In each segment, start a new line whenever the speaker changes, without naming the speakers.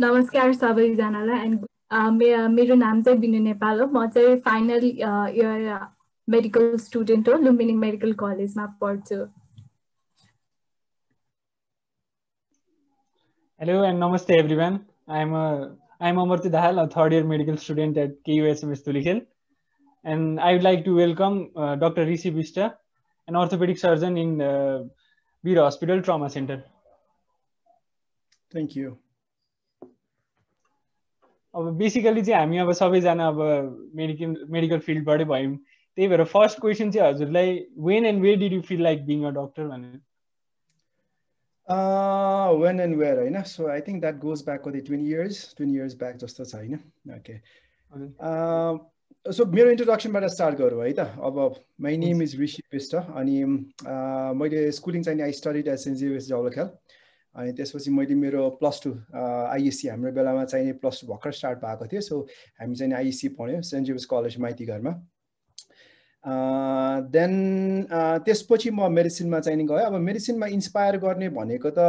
नमस्कार सबैजनालाई एन्ड मेरो नाम चाहिँ बिनु नेपाल हो म चाहिँ फाइनल इयर मेडिकल स्टुडेन्ट हो लुम्बिनी मेडिकल कलेजमा पढ्छु
हेलो एन्ड नमस्ते everyone I'm I'm Amarti Dahal a third year medical student at KUSMS Dhulikhel and I would like to welcome doctor Rishi Bista an orthopaedic surgeon in Bir hospital trauma centre thank you अब basically चाहिँ हामी अब सबैजना अब medical medical फिल्डबाटै भयौँ त्यही भएर फर्स्ट क्वेसन चाहिँ हजुरलाई when and where did you feel like being a doctor भनेर
वेन एन्ड वेयर होइन so I think that goes back कति twenty years twenty years back जस्तो छ होइन ओके सो uh, मेरो इन्ट्रोडक्सनबाट स्टार्ट गरौँ है त अब my name is Rishi Bista अनि uh, मैले स्कुलिङ चाहिँ I studied saint NGS Jawalakhel अनि त्यसपछि मैले मेरो प्लस टू आइएससी हाम्रो बेलामा चाहिँ प्लस टू भर्खर स्टार्ट भएको थियो सो हामी चाहिँ आइएससी पढ्यौँ सेन्ट जेम्स कलेज माइतीघरमा देन त्यसपछि म मेडिसिनमा चाहिँ गएँ अब मेडिसिनमा इन्सपायर गर्ने भनेको त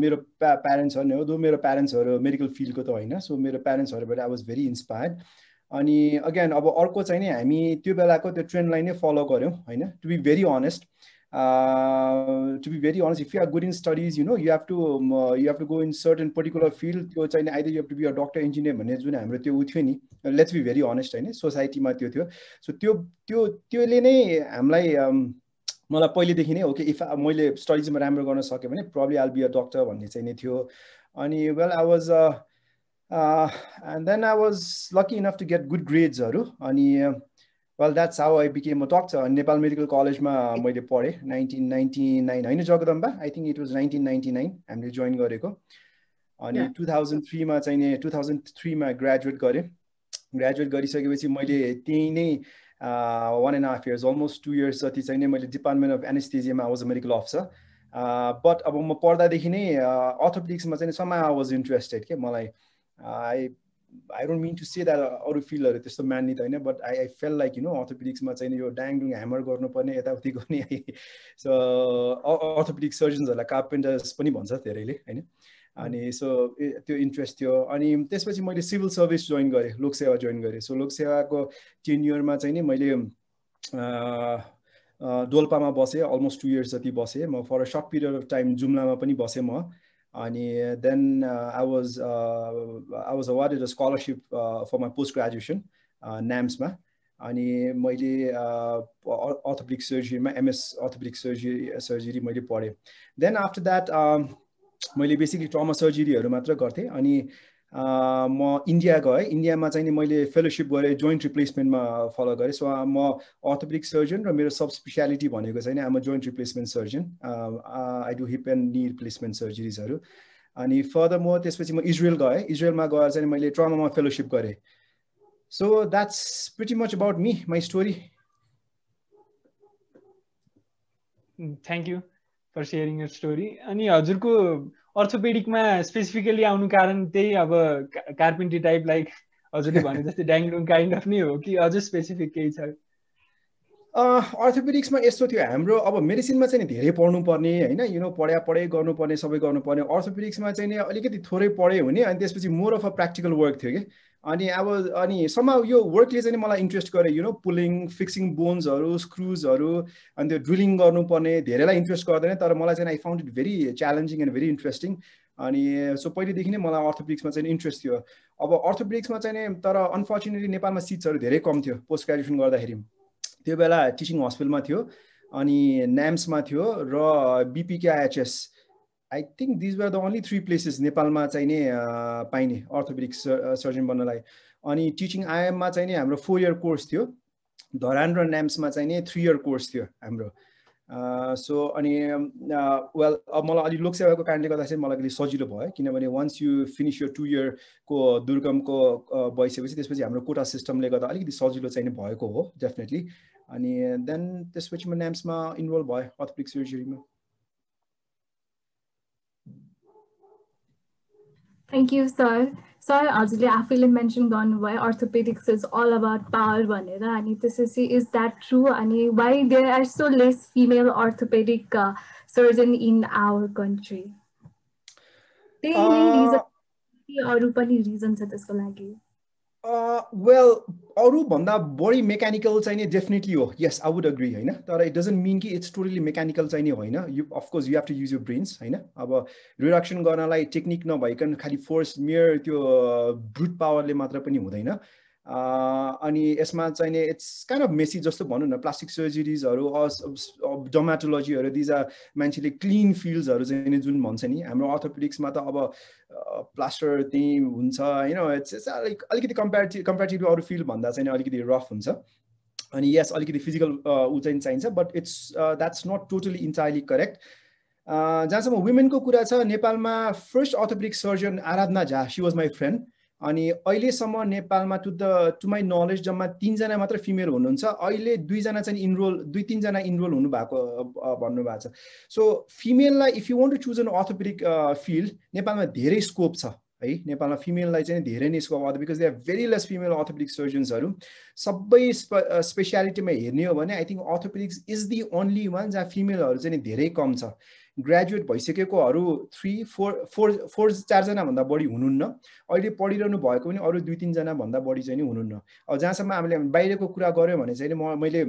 मेरो प्या प्यारेन्ट्सहरू नै हो दो मेरो प्यारेन्ट्सहरू मेडिकल फिल्डको त होइन सो मेरो प्यारेन्ट्सहरूबाट आई वाज भेरी इन्सपायर्ड अनि अगेन अब अर्को चाहिँ नि हामी त्यो बेलाको त्यो ट्रेन्डलाई नै फलो गऱ्यौँ होइन to be very honest uh, to be very honest, if you are good in studies, you know, you have to um, uh, you have to go in certain particular field. त्यो चाहिँ either you have to be a doctor, engineer भन्ने जुन हाम्रो त्यो उ थियो नि let's be very honest होइन सोसाइटीमा त्यो थियो सो त्यो त्यो त्यसले नै हामीलाई मलाई पहिलेदेखि नै ओके इफ मैले स्टडिजमा राम्रो गर्न सकेँ भने problem all be a doctor भन्ने चाहिँ नै थियो अनि well I was and then I was lucky enough to get good ग्रेड्सहरू अनि well that's how i became a doctor in nepal medical college ma maile pare 1999 haina jagadamba i think it was 1999 i'm joined gareko ani 2003 ma chaine 2003 ma graduate gare graduate garisakepachi maile tei nei uh, one and a half years, almost two years. So, this is the Department of Anesthesia. I was a medical officer, uh, but about my part, I orthopedics. I was interested. Okay, uh, I I don't mean to say that अरू फिल्डहरू त्यस्तो मान्ने त होइन but I I feel like you know अर्थोपेडिक्समा चाहिँ यो ड्याङडुङ hammer गर्नुपर्ने यताउति गर्ने सो अर्थोपेडिक सर्जन्सहरूलाई कार्पेन्टर्स पनि भन्छ धेरैले होइन अनि सो mm. त्यो इन्ट्रेस्ट थियो अनि त्यसपछि मैले सिभिल सर्भिस जोइन गरेँ लोकसेवा जोइन गरेँ सो लोकसेवाको टेन इयरमा चाहिँ नि मैले डोल्पामा बसेँ अलमोस्ट टु इयर्स जति बसेँ म for a short period of time जुम्लामा पनि बसेँ म And uh, then uh, I was uh, I was awarded a scholarship for my post graduation, uh, And my orthopedic surgery, my MS orthopedic surgery surgery my Then after that, um, basically trauma surgery. Or matra And म India गएँ इन्डियामा चाहिँ नि मैले fellowship गरेँ joint रिप्लेसमेन्टमा follow गरेँ so म अर्थोपेडिक सर्जन र मेरो सब स्पेसियालिटी भनेको चाहिँ I'm joint replacement surgeon I do hip and knee replacement सर्जरिजहरू अनि फर्दर म त्यसपछि म इजरायल गएँ इजरायलमा गएर चाहिँ मैले ट्रमामा फेलोसिप गरेँ so that's pretty much about me my story
thank you for sharing your story अनि हजुरको अर्थोपेडिकमा स्पेसिफिकली आउनु कारण त्यही अब कार्पेन्ट्री टाइप लाइक हजुरले भने जस्तै ड्याङडुङ काइन्ड अफ
नै हो कि अझ स्पेसिफिक केही छ अर्थोपेडिक्समा यस्तो थियो हाम्रो अब मेडिसिनमा चाहिँ नि धेरै पढ्नुपर्ने होइन यु नो पढ्या पढाइ गर्नुपर्ने सबै गर्नुपर्ने अर्थोपेडिक्समा चाहिँ नि अलिकति थोरै पढ्यो हुने अनि त्यसपछि more of a practical work थियो कि अनि अब अनि समा यो वर्कले चाहिँ मलाई इन्ट्रेस्ट गरेँ यु नो पुलिङ फिक्सिङ बोन्सहरू स्क्रुजहरू अनि त्यो ड्रिलिङ गर्नुपर्ने धेरैलाई इन्ट्रेस्ट गर्दैन तर मलाई चाहिँ I found it very challenging and very interesting अनि सो पहिलेदेखि नै मलाई अर्थोपेडिक्समा चाहिँ इन्ट्रेस्ट थियो अब अर्थोपेडिक्समा चाहिँ तर अनफर्चुनेटली नेपालमा सिट्सहरू धेरै कम थियो पोस्ट ग्रेजुएसन गर्दाखेरि त्यो बेला टिचिङ हस्पिटलमा थियो अनि नेम्समा थियो र BPKIHS I think these were the only three places नेपालमा चाहिँ चाहिने पाइने अर्थोपेडिक सर्जन बन्नलाई अनि टिचिङ आइएममा चाहिँ नि हाम्रो फोर इयर कोर्स थियो धरान र चाहिँ नि थ्री इयर कोर्स थियो हाम्रो सो अनि वेल अब मलाई अलिक लोकसेवाको कारणले गर्दा चाहिँ मलाई अलिक सजिलो भयो किनभने once you finish your two इयरको दुर्गमको भइसकेपछि त्यसपछि हाम्रो कोटा सिस्टमले गर्दा अलिकति सजिलो चाहिँ भएको हो डेफिनेटली अनि देन त्यसपछि म ल्याम्समा इन्भल्भ भएँ अर्थोपिक सर्जरीमा
Thank you, sir. Sir, हजुरले आफैले मेन्सन गर्नुभयो orthopaedics is all about power भनेर अनि त्यसपछि इज द्याट ट्रु अनि why there are so less female orthopaedic surgeon in our country त्यही रिजन अरू पनि रिजन छ त्यसको लागि
वेल अरूभन्दा बढी मेकानिकल चाहिँ चाहिने डेफिनेटली हो यस आई वुड अग्री होइन तर इट डजन्ट मिन कि इट्स टोटली मेकानिकल चाहिँ चाहिने होइन you of course you have to use you brains होइन अब रिडक्सन गर्नलाई टेक्निक नभइकन खालि फोर्स मेयर त्यो ब्रुट पावरले मात्र पनि हुँदैन अनि यसमा चाहिने इट्स काइन्ड अफ मेसी जस्तो भनौँ न प्लास्टिक सर्जरिजहरू डोमाटोलोजीहरू दिज आर मान्छेले क्लिन फिल्ड्सहरू चाहिँ जुन भन्छ नि हाम्रो अर्थोपेडिक्समा त अब प्लास्टर त्यहीँ हुन्छ होइन इट्स लाइक अलिकति कम्पेरिटिभ कम्पेरिटिभली अरू फिल्ड भन्दा चाहिँ अलिकति रफ हुन्छ अनि यस अलिकति फिजिकल ऊ चाहिँ चाहिन्छ but it's that's not totally entirely correct जहाँसम्म वुमेनको कुरा छ नेपालमा first orthopaedic surgeon Aradhana Jha she was my friend अनि अहिलेसम्म नेपालमा to the to my knowledge जम्मा तिनजना मात्र फिमेल हुनुहुन्छ अहिले दुईजना चाहिँ इनरोल दुई तिनजना इनरोल हुनुभएको भन्नुभएको छ सो फिमेललाई if you want to choose an orthopaedic field नेपालमा धेरै स्कोप छ है नेपालमा फिमेललाई चाहिँ धेरै नै स्कोप आउँछ because they are very less female orthopaedic सर्जन्सहरू सबै स्प स्पेसियालिटीमा हेर्ने हो भने I think orthopaedics is the only one जहाँ फिमेलहरू चाहिँ धेरै कम छ ग्रेजुएट भइसकेकोहरू थ्री फोर फोर फोर चारजनाभन्दा बढी हुनुहुन्न अहिले पढिरहनु भएको पनि अरू दुई भन्दा बढी चाहिँ नि हुनुहुन्न अब जहाँसम्म हामीले बाहिरको कुरा गऱ्यौँ भने चाहिँ म मैले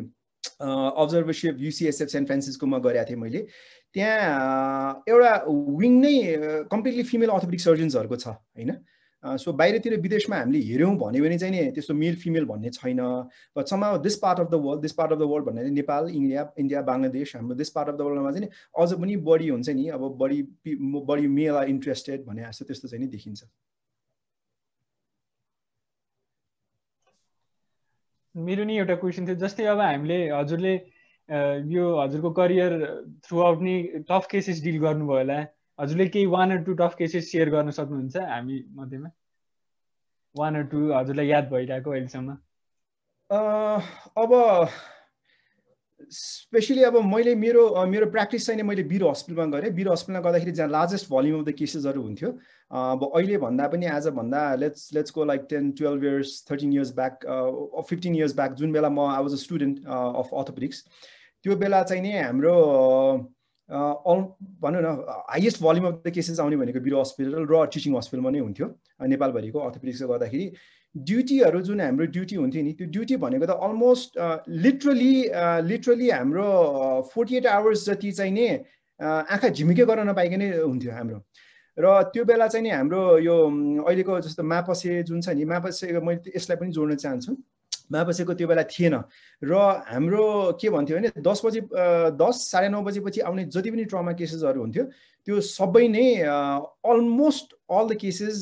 अब्जर्भेसिप युसिएसएफ सेन्ट फ्रान्सिस्कोमा गरेको थिएँ मैले त्यहाँ एउटा विङ नै कम्प्लिटली फिमेल अर्थोपेडिक सर्जन्सहरूको छ होइन सो बाहिरतिर विदेशमा हामीले हेऱ्यौँ भन्यो भने चाहिँ नि त्यस्तो मेल फिमेल भन्ने छैन but some this part of the world this part of the world भन्ने नेपाल इन्डिया इन्डिया बङ्गलादेश हाम्रो दिस पार्ट अफ द वर्ल्डमा चाहिँ अझ पनि बढी हुन्छ नि अब बढी बढी मेल आर इन्ट्रेस्टेड भने जस्तो त्यस्तो चाहिँ नि देखिन्छ
मेरो नि एउटा क्वेसन थियो जस्तै अब हामीले हजुरले यो हजुरको करियर थ्रु आउट नै टफ केसेस डिल गर्नुभयो होला हजुरले केही one or two tough cases share गर्न सक्नुहुन्छ हामी मध्येमा वान अर टू हजुरलाई याद भइरहेको अहिलेसम्म
अब स्पेसली अब मैले मेरो मेरो प्र्याक्टिस चाहिँ मैले वीर हस्पिटलमा गरेँ वीर हस्पिटलमा गर्दाखेरि जहाँ लार्जेस्ट भोल्युम अफ द केसेसहरू हुन्थ्यो अब अहिले भन्दा पनि आज भन्दा let's let's go like ten twelve years thirteen years back fifteen years back जुन बेला म I was a student of orthopaedics त्यो बेला चाहिँ नि हाम्रो अल भनौँ न highest volume of the cases आउने भनेको बिरो हस्पिटल र टिचिङ हस्पिटलमा नै हुन्थ्यो नेपालभरिको अर्थोपेडिक्स गर्दाखेरि ड्युटीहरू जुन हाम्रो ड्युटी हुन्थ्यो नि त्यो ड्युटी भनेको त अलमोस्ट लिटरली लिटरली हाम्रो फोर्टी एट आवर्स जति चाहिँ नि आँखा झिमिकै गर्न नै हुन्थ्यो हाम्रो र त्यो बेला चाहिँ नि हाम्रो यो अहिलेको जस्तो मापसे जुन छ नि मापसे मैले यसलाई पनि जोड्न चाहन्छु महापसेको त्यो बेला थिएन र हाम्रो के भन्थ्यो भने दस बजी दस साढे नौ बजेपछि आउने जति पनि ट्रमा केसेसहरू हुन्थ्यो त्यो सबै नै अलमोस्ट अल द केसेस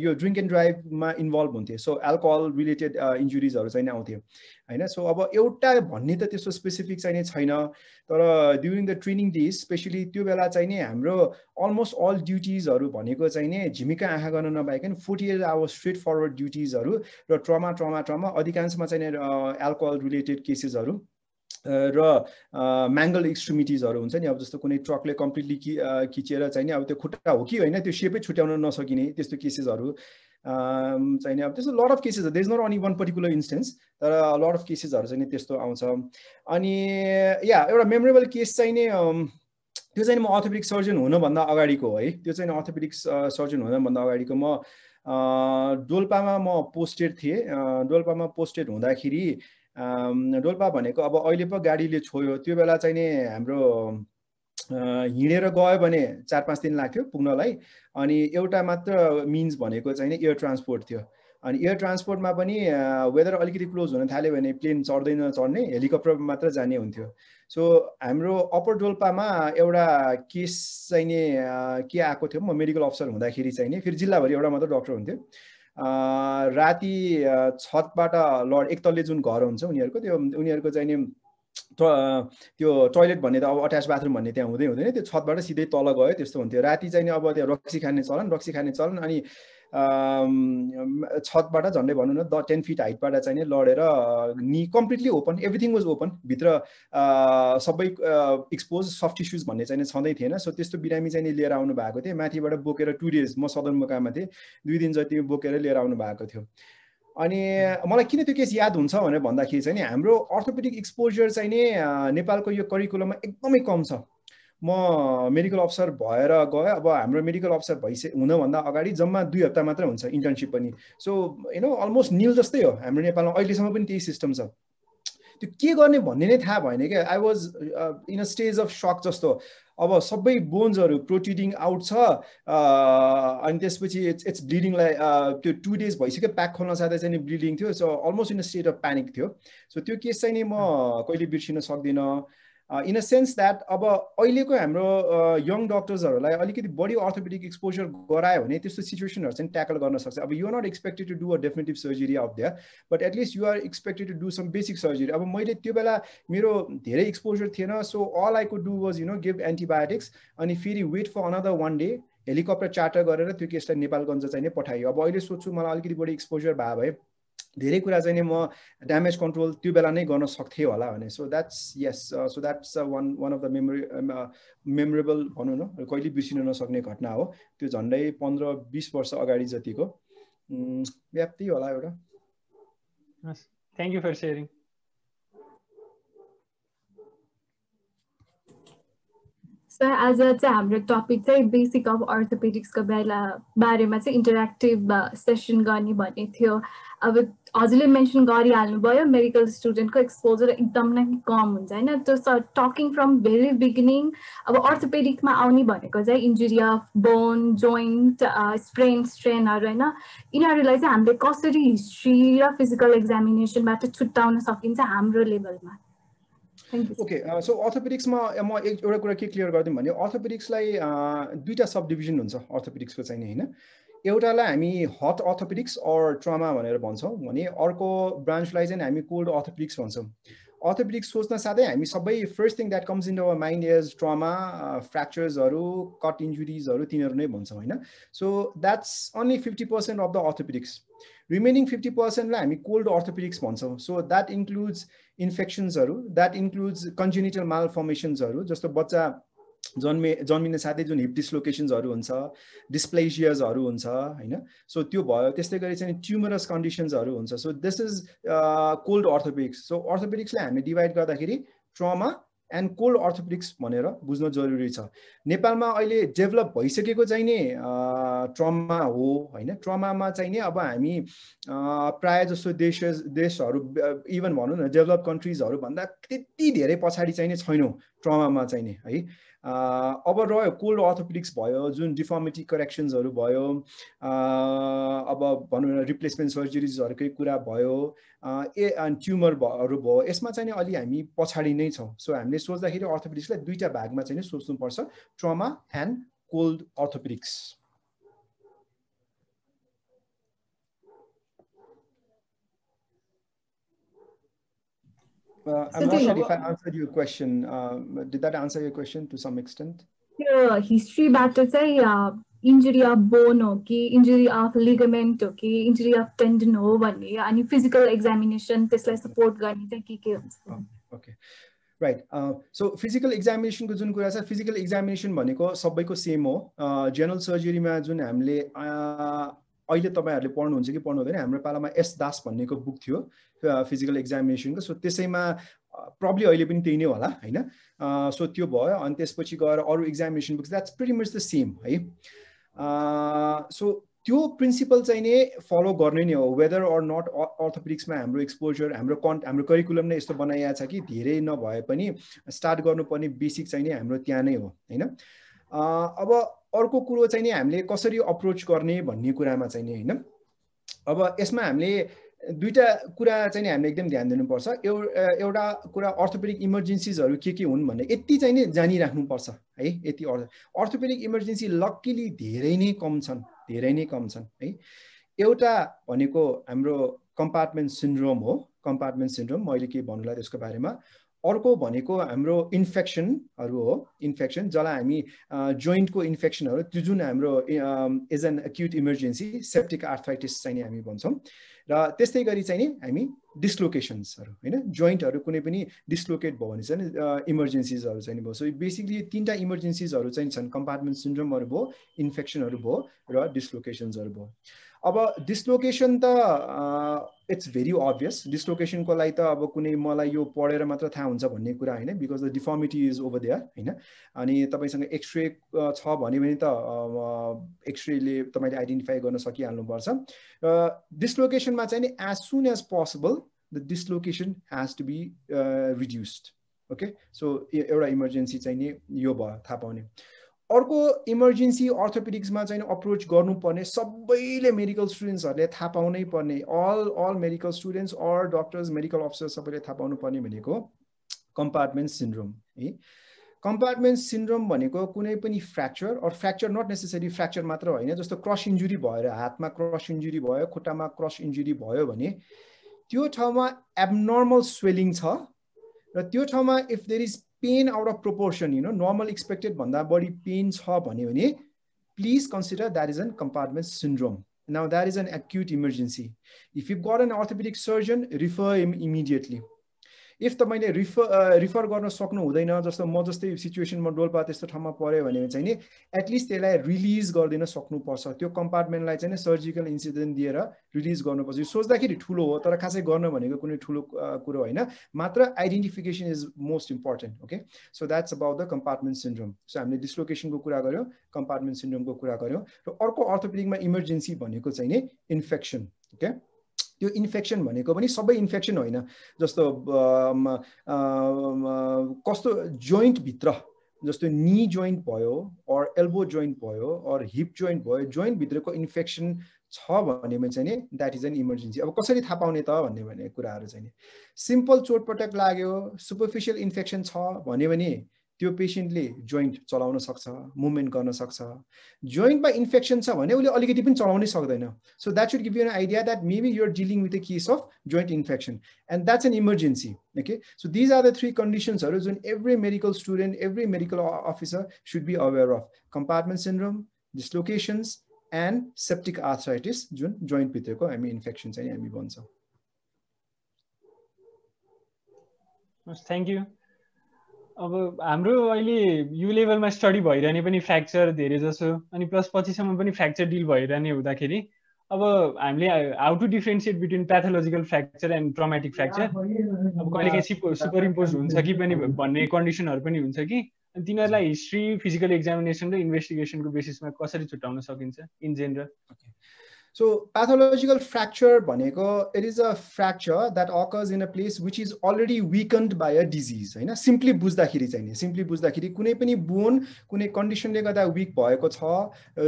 यो ड्रिङ्क एन्ड ड्राइभमा इन्भल्भ हुन्थ्यो सो एल्कोहल रिलेटेड इन्जुरिजहरू चाहिँ आउँथ्यो होइन सो अब एउटा भन्ने त त्यस्तो स्पेसिफिक चाहिँ छैन तर during the training days especially त्यो बेला चाहिँ नि हाम्रो अलमोस्ट अल ड्युटिजहरू भनेको चाहिँ नि झिमिका आँखा गर्न नि forty eight hour straight forward ड्युटिजहरू र ट्रमा ट्रमा ट्रमा अधिकांशमा चाहिँ एल्कोहल रिलेटेड केसेसहरू र म्याङ्गल एक्सट्रिमिटिजहरू हुन्छ नि अब जस्तो कुनै ट्रकले कम्प्लिटली कि खिचेर चाहिँ नि अब त्यो खुट्टा हो कि होइन त्यो सेपै छुट्याउन नसकिने त्यस्तो केसेसहरू चाहिँ अब त्यस्तो lot of cases does not अनि वान पर्टिकुलर इन्स्टेन्स तर लड अफ केसेसहरू चाहिँ नि त्यस्तो आउँछ अनि या एउटा मेमोरेबल केस चाहिँ नि त्यो चाहिँ म अर्थोपेडिक सर्जन हुनभन्दा अगाडिको है त्यो चाहिँ अर्थोपेडिक सर्जन हुनभन्दा अगाडिको म डोल्पामा म पोस्टेड थिएँ डोल्पामा पोस्टेड हुँदाखेरि डोल्पा भनेको अब अहिले पो गाडीले छोयो त्यो बेला चाहिँ नि हाम्रो हिँडेर गयो भने चार पाँच दिन लाग्थ्यो पुग्नलाई अनि एउटा मात्र मिन्स भनेको चाहिँ नि एयर ट्रान्सपोर्ट थियो अनि एयर ट्रान्सपोर्टमा पनि वेदर अलिकति क्लोज हुन थाल्यो भने प्लेन चढ्दैन चढ्ने हेलिकप्टर मात्र जाने हुन्थ्यो सो हाम्रो अप्पर डोल्पामा एउटा केस चाहिँ नि के आएको थियो म मेडिकल अफिसर हुँदाखेरि चाहिँ नि फेरि जिल्लाभरि एउटा मात्र डक्टर हुन्थ्यो राति छतबाट लड एक जुन घर हुन्छ उनीहरूको त्यो उनीहरूको चाहिँ नि त्यो टोइलेट भन्ने त अब अट्याच बाथरुम भन्ने त्यहाँ हुँदै हुँदैन त्यो छतबाट सिधै तल गयो त्यस्तो हुन्थ्यो राति चाहिँ नि अब त्यहाँ रक्सी खाने चलन रक्सी खाने चलन अनि छतबाट झन्डै भनौँ न द टेन फिट हाइटबाट चाहिँ नि लडेर नि completely open everything was open भित्र सबै एक्सपोज सफ्ट इस्युज भन्ने चाहिँ छँदै थिएन सो त्यस्तो बिरामी चाहिँ नि लिएर आउनु भएको थियो माथिबाट बोकेर टु डेज म सदरमुकामा थिएँ दुई दिन जति बोकेर लिएर आउनु भएको थियो अनि मलाई किन त्यो केस याद हुन्छ भनेर भन्दाखेरि चाहिँ नि हाम्रो अर्थोपेडिक एक्सपोजर चाहिँ नि नेपालको यो करिकुलममा एकदमै कम छ म मेडिकल अफिसर भएर गएँ अब हाम्रो मेडिकल अफिसर भइसके हुनभन्दा अगाडि जम्मा दुई हप्ता मात्र हुन्छ इन्टर्नसिप पनि so you know almost nil जस्तै हो हाम्रो नेपालमा अहिलेसम्म पनि त्यही सिस्टम छ त्यो के गर्ने भन्ने नै थाहा भएन क्या I was in a stage of shock जस्तो अब सबै बोन्सहरू प्रोटिडिङ आउट छ uh, अनि त्यसपछि इट्स इट्स ब्लिडिङलाई त्यो टु डेज भइसक्यो प्याक खोल्न साथै चाहिँ ब्लिडिङ थियो so almost in a state of panic थियो सो त्यो केस चाहिँ नि म hmm. कहिले बिर्सिन सक्दिनँ इन अ सेन्स द्याट अब अहिलेको हाम्रो यङ uh, डक्टर्सहरूलाई अलिकति बढी अर्थोपेडिक एक्सपोजर गरायो भने त्यस्तो सिचुएसनहरू चाहिँ ट्याकल गर्न सक्छ अब you're not expected to do a definitive surgery of द्या but at least you're expected to do some basic surgery अब मैले त्यो बेला मेरो धेरै एक्सपोजर थिएन so all I could do was you know give antibiotics अनि फेरि wait for another one day helicopter charter गरेर त्यो केसलाई नेपालगञ्ज चाहिँ नै पठायो अब अहिले सोध्छु मलाई अलिकति बढी एक्सपोजर भए भए धेरै कुरा चाहिँ नि म ड्यामेज कन्ट्रोल त्यो बेला नै गर्न सक्थेँ होला भने so that's yes so that's one one of the memory memorable भनौँ न कहिले बिर्सिन नसक्ने घटना हो त्यो झन्डै पन्ध्र बिस वर्ष अगाडि जतिको व्याप्ति होला एउटा
thank you for sharing
sir आज चाहिँ हाम्रो टपिक चाहिँ बेसिक अफ अर्थोपेडिक्सको बेला बारेमा चाहिँ इन्टरेक्टिभ सेसन गर्ने भन्ने थियो अब हजुरले मेन्सन गरिहाल्नुभयो मेडिकल स्टुडेन्टको एक्सपोजर एकदम नै कम हुन्छ होइन त्यो स टकिङ फ्रम भेरी बिगिनिङ अब अर्थोपेडिकमा आउने भनेको चाहिँ injury of bone joint sprain स्ट्रेनहरू होइन यिनीहरूलाई चाहिँ हामीले कसरी हिस्ट्री र फिजिकल एक्जामिनेसनबाट छुट्याउन सकिन्छ हाम्रो लेभलमा
ओके सो अर्थोपेडिक्समा म एक एउटा कुरा के क्लियर गरिदिउँ भने अर्थोपेडिक्सलाई दुईवटा सब डिभिजन हुन्छ अर्थोपेडिक्सको चाहिँ होइन एउटालाई हामी हट अर्थोपेडिक्स अर ट्रमा भनेर भन्छौँ भने अर्को ब्रान्चलाई चाहिँ हामी कोल्ड अर्थोपेडिक्स भन्छौँ अर्थोपेडिक्स सोच्न साथै हामी सबै first thing that comes in our mind as trauma फ्र्याक्चर्सहरू कट इन्जुरिजहरू तिनीहरू नै भन्छौँ होइन so that's only fifty percent of the orthopaedics remaining fifty पर्सेन्टलाई हामी कोल्ड अर्थोपेडिक्स भन्छौँ सो द्याट इन्क्लुड्स इन्फेक्सन्सहरू द्याट इन्क्लुड्स कन्जेनिटल मालफर्मेसन्सहरू जस्तो बच्चा जन्मे जन्मिने साथै जुन हिप डिस्लोकेसन्सहरू हुन्छ डिस्प्लेसियसहरू हुन्छ होइन सो त्यो भयो त्यस्तै गरी चाहिँ ट्युमरस कन्डिसन्सहरू हुन्छ so this is cold orthopaedics so अर्थोपेडिक्सलाई हामी डिभाइड गर्दाखेरि ट्रमा एन्ड कोल्ड अर्थोपेडिक्स भनेर बुझ्न जरुरी छ नेपालमा अहिले डेभलप भइसकेको चाहिँ नि ट्रमा हो होइन ट्रमामा नि अब हामी प्राय जसो देश देशहरू इभन भनौँ न डेभलप कन्ट्रिजहरूभन्दा त्यति धेरै पछाडि चाहिँ नि छैनौँ ट्रमामा चाहिँ नि है अब रह्यो कोल्ड अर्थोपेडिक्स भयो जुन डिफर्मिटी करेक्सन्सहरू भयो अब भनौँ न रिप्लेसमेन्ट सर्जरिजहरूकै कुरा भयो ए ट्युमरहरू भयो यसमा चाहिँ नि अलि हामी पछाडि नै छौँ सो हामीले सोच्दाखेरि अर्थोपेडिक्सलाई दुईवटा भागमा चाहिँ नि सोच्नुपर्छ trauma and cold orthopaedics Uh, I'm not sure if I answered your question. Uh, did that answer your question to some extent?
History say eh? injury of bone, okay, injury of ligament, okay, injury of tendon, Any physical examination support. Oh,
okay. Right. Uh, so physical examination को जुन कुरा सा physical examination बने को सब same हो general surgery में जुन हमले अहिले तपाईँहरूले पढ्नुहुन्छ कि पढ्नु हुँदैन हाम्रो पालामा एस दास भन्नेको बुक थियो फिजिकल एक्जामिनेसनको सो त्यसैमा प्रब्लम अहिले पनि त्यही नै होला होइन सो त्यो भयो अनि त्यसपछि गएर अरू examination books that's pretty much the same है सो त्यो प्रिन्सिपल चाहिँ नै फलो गर्ने नै हो वेदर अर नट अर्थोपेडिक्समा हाम्रो एक्सपोजर हाम्रो कन् हाम्रो करिकुलम नै यस्तो बनाइएको छ कि धेरै नभए पनि स्टार्ट गर्नुपर्ने बेसिक चाहिँ नै हाम्रो त्यहाँ नै हो होइन अब अर्को कुरो चाहिँ नि हामीले कसरी अप्रोच गर्ने भन्ने कुरामा चाहिँ नि होइन अब यसमा हामीले दुईवटा कुरा चाहिँ नि हामीले एकदम ध्यान दिनुपर्छ एउ एउटा कुरा अर्थोपेडिक इमर्जेन्सिजहरू के के हुन् भन्ने यति चाहिँ नि जानिराख्नुपर्छ है यति अर्थ अर्थोपेडिक इमर्जेन्सी लक्किली धेरै नै कम छन् धेरै नै कम छन् है एउटा भनेको हाम्रो कम्पार्टमेन्ट सिन्ड्रोम हो कम्पार्टमेन्ट सिन्ड्रोम मैले के भन्नुलाई त्यसको बारेमा अर्को भनेको हाम्रो इन्फेक्सनहरू हो इन्फेक्सन जसलाई हामी जोइन्टको इन्फेक्सनहरू त्यो जुन हाम्रो as an acute emergency septic arthritis चाहिँ हामी भन्छौँ र त्यस्तै गरी चाहिँ नि हामी डिस्लोकेसन्सहरू होइन जोइन्टहरू कुनै पनि डिस्लोकेट भयो भने चाहिँ इमर्जेन्सिजहरू चाहिँ भयो सो बेसिकली तिनवटा इमर्जेन्सिजहरू चाहिँ छन् कम्पार्टमेन्ट सिन्ड्रमहरू भयो इन्फेक्सनहरू भयो र डिस्लोकेसन्सहरू भयो अब डिस्लोकेसन त इट्स भेरी अभियस डिस्लोकेसनको लागि त अब कुनै मलाई यो पढेर मात्र थाहा हुन्छ भन्ने कुरा होइन because the deformity is over there होइन अनि तपाईँसँग एक्सरे छ भन्यो भने त एक्सरेले तपाईँले आइडेन्टिफाई गर्न सकिहाल्नुपर्छ डिस्लोकेसनमा चाहिँ नि as soon as possible the dislocation has to be reduced okay so एउटा इमर्जेन्सी चाहिँ नि यो भयो थाहा पाउने अर्को इमर्जेन्सी अर्थोपेडिक्समा चाहिँ अप्रोच गर्नुपर्ने सबैले मेडिकल स्टुडेन्ट्सहरूले थाहा पाउनै पर्ने all all medical students all doctors medical officers सबैले थाहा पाउनु पर्ने भनेको कम्पार्टमेन्ट सिन्ड्रोम है कम्पार्टमेन्ट सिन्ड्रोम भनेको कुनै पनि fracture or fracture not necessary fracture मात्र होइन जस्तो क्रस इन्जुरी भएर हातमा क्रस इन्जुरी भयो खुट्टामा क्रस इन्जुरी भयो भने त्यो ठाउँमा एबनर्मल स्वेलिङ छ Ratiotama, if there is pain out of proportion, you know, normal expected bandha body pains any, please consider that is a compartment syndrome. Now that is an acute emergency. If you've got an orthopedic surgeon, refer him immediately. If तपाईँले refer refer गर्न सक्नु हुँदैन जस्तो म जस्तै सिचुएसनमा डोल्पा त्यस्तो ठाउँमा पऱ्यो भने चाहिँ नि एटलिस्ट त्यसलाई रिलिज गरिदिन सक्नुपर्छ त्यो कम्पार्टमेन्टलाई चाहिँ सर्जिकल इन्सिडेन्ट दिएर रिलिज गर्नुपर्छ यो सोच्दाखेरि ठुलो हो तर खासै गर्न भनेको कुनै ठुलो कुरो होइन मात्र identification is most important okay so that's about the compartment syndrome so हामीले डिस्लोकेसनको कुरा गऱ्यौँ कम्पार्टमेन्ट सिन्ड्रोमको कुरा गऱ्यौँ र अर्को अर्थोपेडिकमा इमर्जेन्सी भनेको चाहिँ नि इन्फेक्सन ओके त्यो इन्फेक्सन भनेको पनि सबै इन्फेक्सन होइन जस्तो कस्तो जोइन्टभित्र जस्तो नि जोइन्ट भयो अर एल्बो जोइन्ट भयो अर हिप जोइन्ट भयो जोइन्टभित्रको इन्फेक्सन छ भने चाहिँ नि द्याट इज एन इमर्जेन्सी अब कसरी थाहा पाउने त भन्ने भन्ने कुराहरू चाहिँ नि सिम्पल चोटपटक लाग्यो सुपरफिसियल इन्फेक्सन छ भन्यो भने त्यो पेसेन्टले जोइन्ट चलाउन सक्छ मुभमेन्ट गर्न सक्छ जोइन्टमा इन्फेक्सन छ भने उसले अलिकति पनि चलाउनै सक्दैन so that should give you an idea that maybe you're dealing with a case of joint infection and that's an emergency okay so these are the three कन्डिसन्सहरू जुन every medical student every medical officer should be aware of compartment syndrome dislocations and septic arthritis जुन जोइन्टभित्रको हामी infection चाहिँ हामी भन्छौँ
thank you अब हाम्रो अहिले यु लेभलमा स्टडी भइरहने पनि फ्र्याक्चर धेरै जसो अनि प्लस पछिसम्म पनि फ्र्याक्चर डिल भइरहने हुँदाखेरि अब हामीले how to differentiate between pathological fracture and traumatic fracture
अब कहिले काहीँ सुपर
इम्पोज हुन्छ कि पनि भन्ने कन्डिसनहरू पनि हुन्छ कि अनि तिनीहरूलाई हिस्ट्री फिजिकल एक्जामिनेसन र इन्भेस्टिगेसनको बेसिसमा कसरी छुट्याउन सकिन्छ in general
so pathological fracture भनेको it is a fracture that occurs in a place which is already weakened by a disease होइन सिम्पली बुझ्दाखेरि चाहिँ नि सिम्पली बुझ्दाखेरि कुनै पनि बोन कुनै कन्डिसनले गर्दा विक भएको छ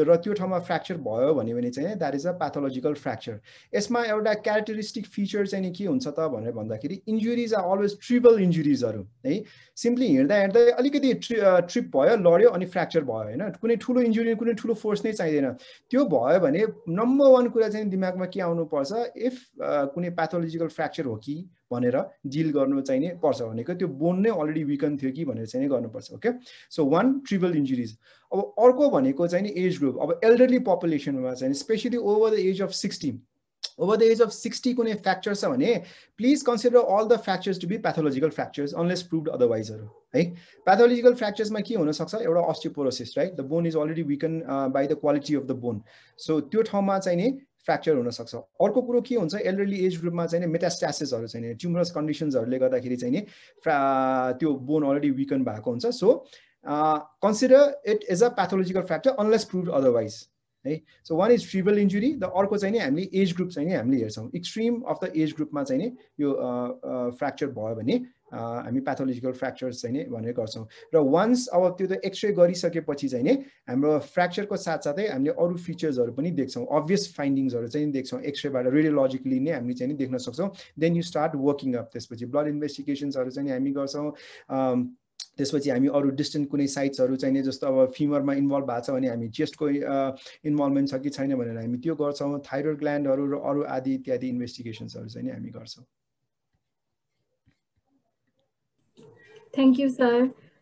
र त्यो ठाउँमा फ्र्याक्चर भयो भन्यो भने चाहिँ that is a pathological fracture यसमा एउटा क्यारेक्टरिस्टिक फिचर चाहिँ नि के हुन्छ त भनेर भन्दाखेरि इन्जुरिज आर अलवेज ट्रिबल इन्जुरिजहरू है सिम्पली हिँड्दा हिँड्दै अलिकति ट्रि ट्रिप भयो लड्यो अनि फ्र्याक्चर भयो होइन कुनै ठुलो इन्जुरी कुनै ठुलो फोर्स नै चाहिँदैन त्यो भयो भने नम्बर वान कुरा चाहिँ दिमागमा के आउनुपर्छ इफ कुनै प्याथोलोजिकल फ्र्याक्चर हो कि भनेर डिल गर्नु चाहिँ चाहिने पर्छ भनेको त्यो बोन नै अलरेडी विकन थियो कि भनेर चाहिँ गर्नुपर्छ okay so one trivial injuries अब अर्को भनेको चाहिँ एज ग्रुप अब एल्डरली पपुलेसनमा चाहिँ specially over the age of sixteen over the age of 60 kune fractures sa bhane please consider all the fractures to be pathological fractures unless proved otherwise haru pathological fractures ma ke hun sakcha euta osteoporosis right the bone is already weakened uh, by the quality of the bone so two or three months, chai ni fracture hun sakcha arko kuro ke huncha elderly age group ma chai metastasis haru chai tumorous conditions haru le That khiri chai ni tyo bone already weakened bhako huncha so uh, consider it as a pathological fracture unless proved otherwise है so one is trivial injury the अर्को चाहिँ नि हामीले age group चाहिँ नि हामीले हेर्छौँ extreme of the age ग्रुपमा चाहिँ नि यो फ्र्याक्चर भयो भने हामी प्याथोलोजिकल फ्र्याक्चर्स चाहिँ नि भनेर गर्छौँ र वान्स अब त्यो त एक्सरे गरिसकेपछि चाहिँ नि हाम्रो फ्र्याक्चरको साथसाथै हामीले अरू फिचर्सहरू पनि देख्छौँ अभियस फाइन्डिङ्सहरू चाहिँ देख्छौँ एक्सरेबाट रेडियोलोजिकली नै हामी चाहिँ देख्न सक्छौँ then you start working up त्यसपछि ब्लड इन्भेस्टिगेसन्सहरू चाहिँ हामी गर्छौँ त्यसपछि हामी अरू डिस्टेन्ट कुनै साइट्सहरू चाहिने जस्तो अब फिमरमा इन्भल्भ भएको छ भने हामी चेस्टको इन्भल्भमेन्ट छ कि छैन भनेर हामी त्यो गर्छौँ थाइरोइड ग्ल्यान्डहरू र अरू आदि इत्यादि इन्भेस्टिगेसन्सहरू चाहिँ हामी गर्छौँ
थ्याङ्क यू सर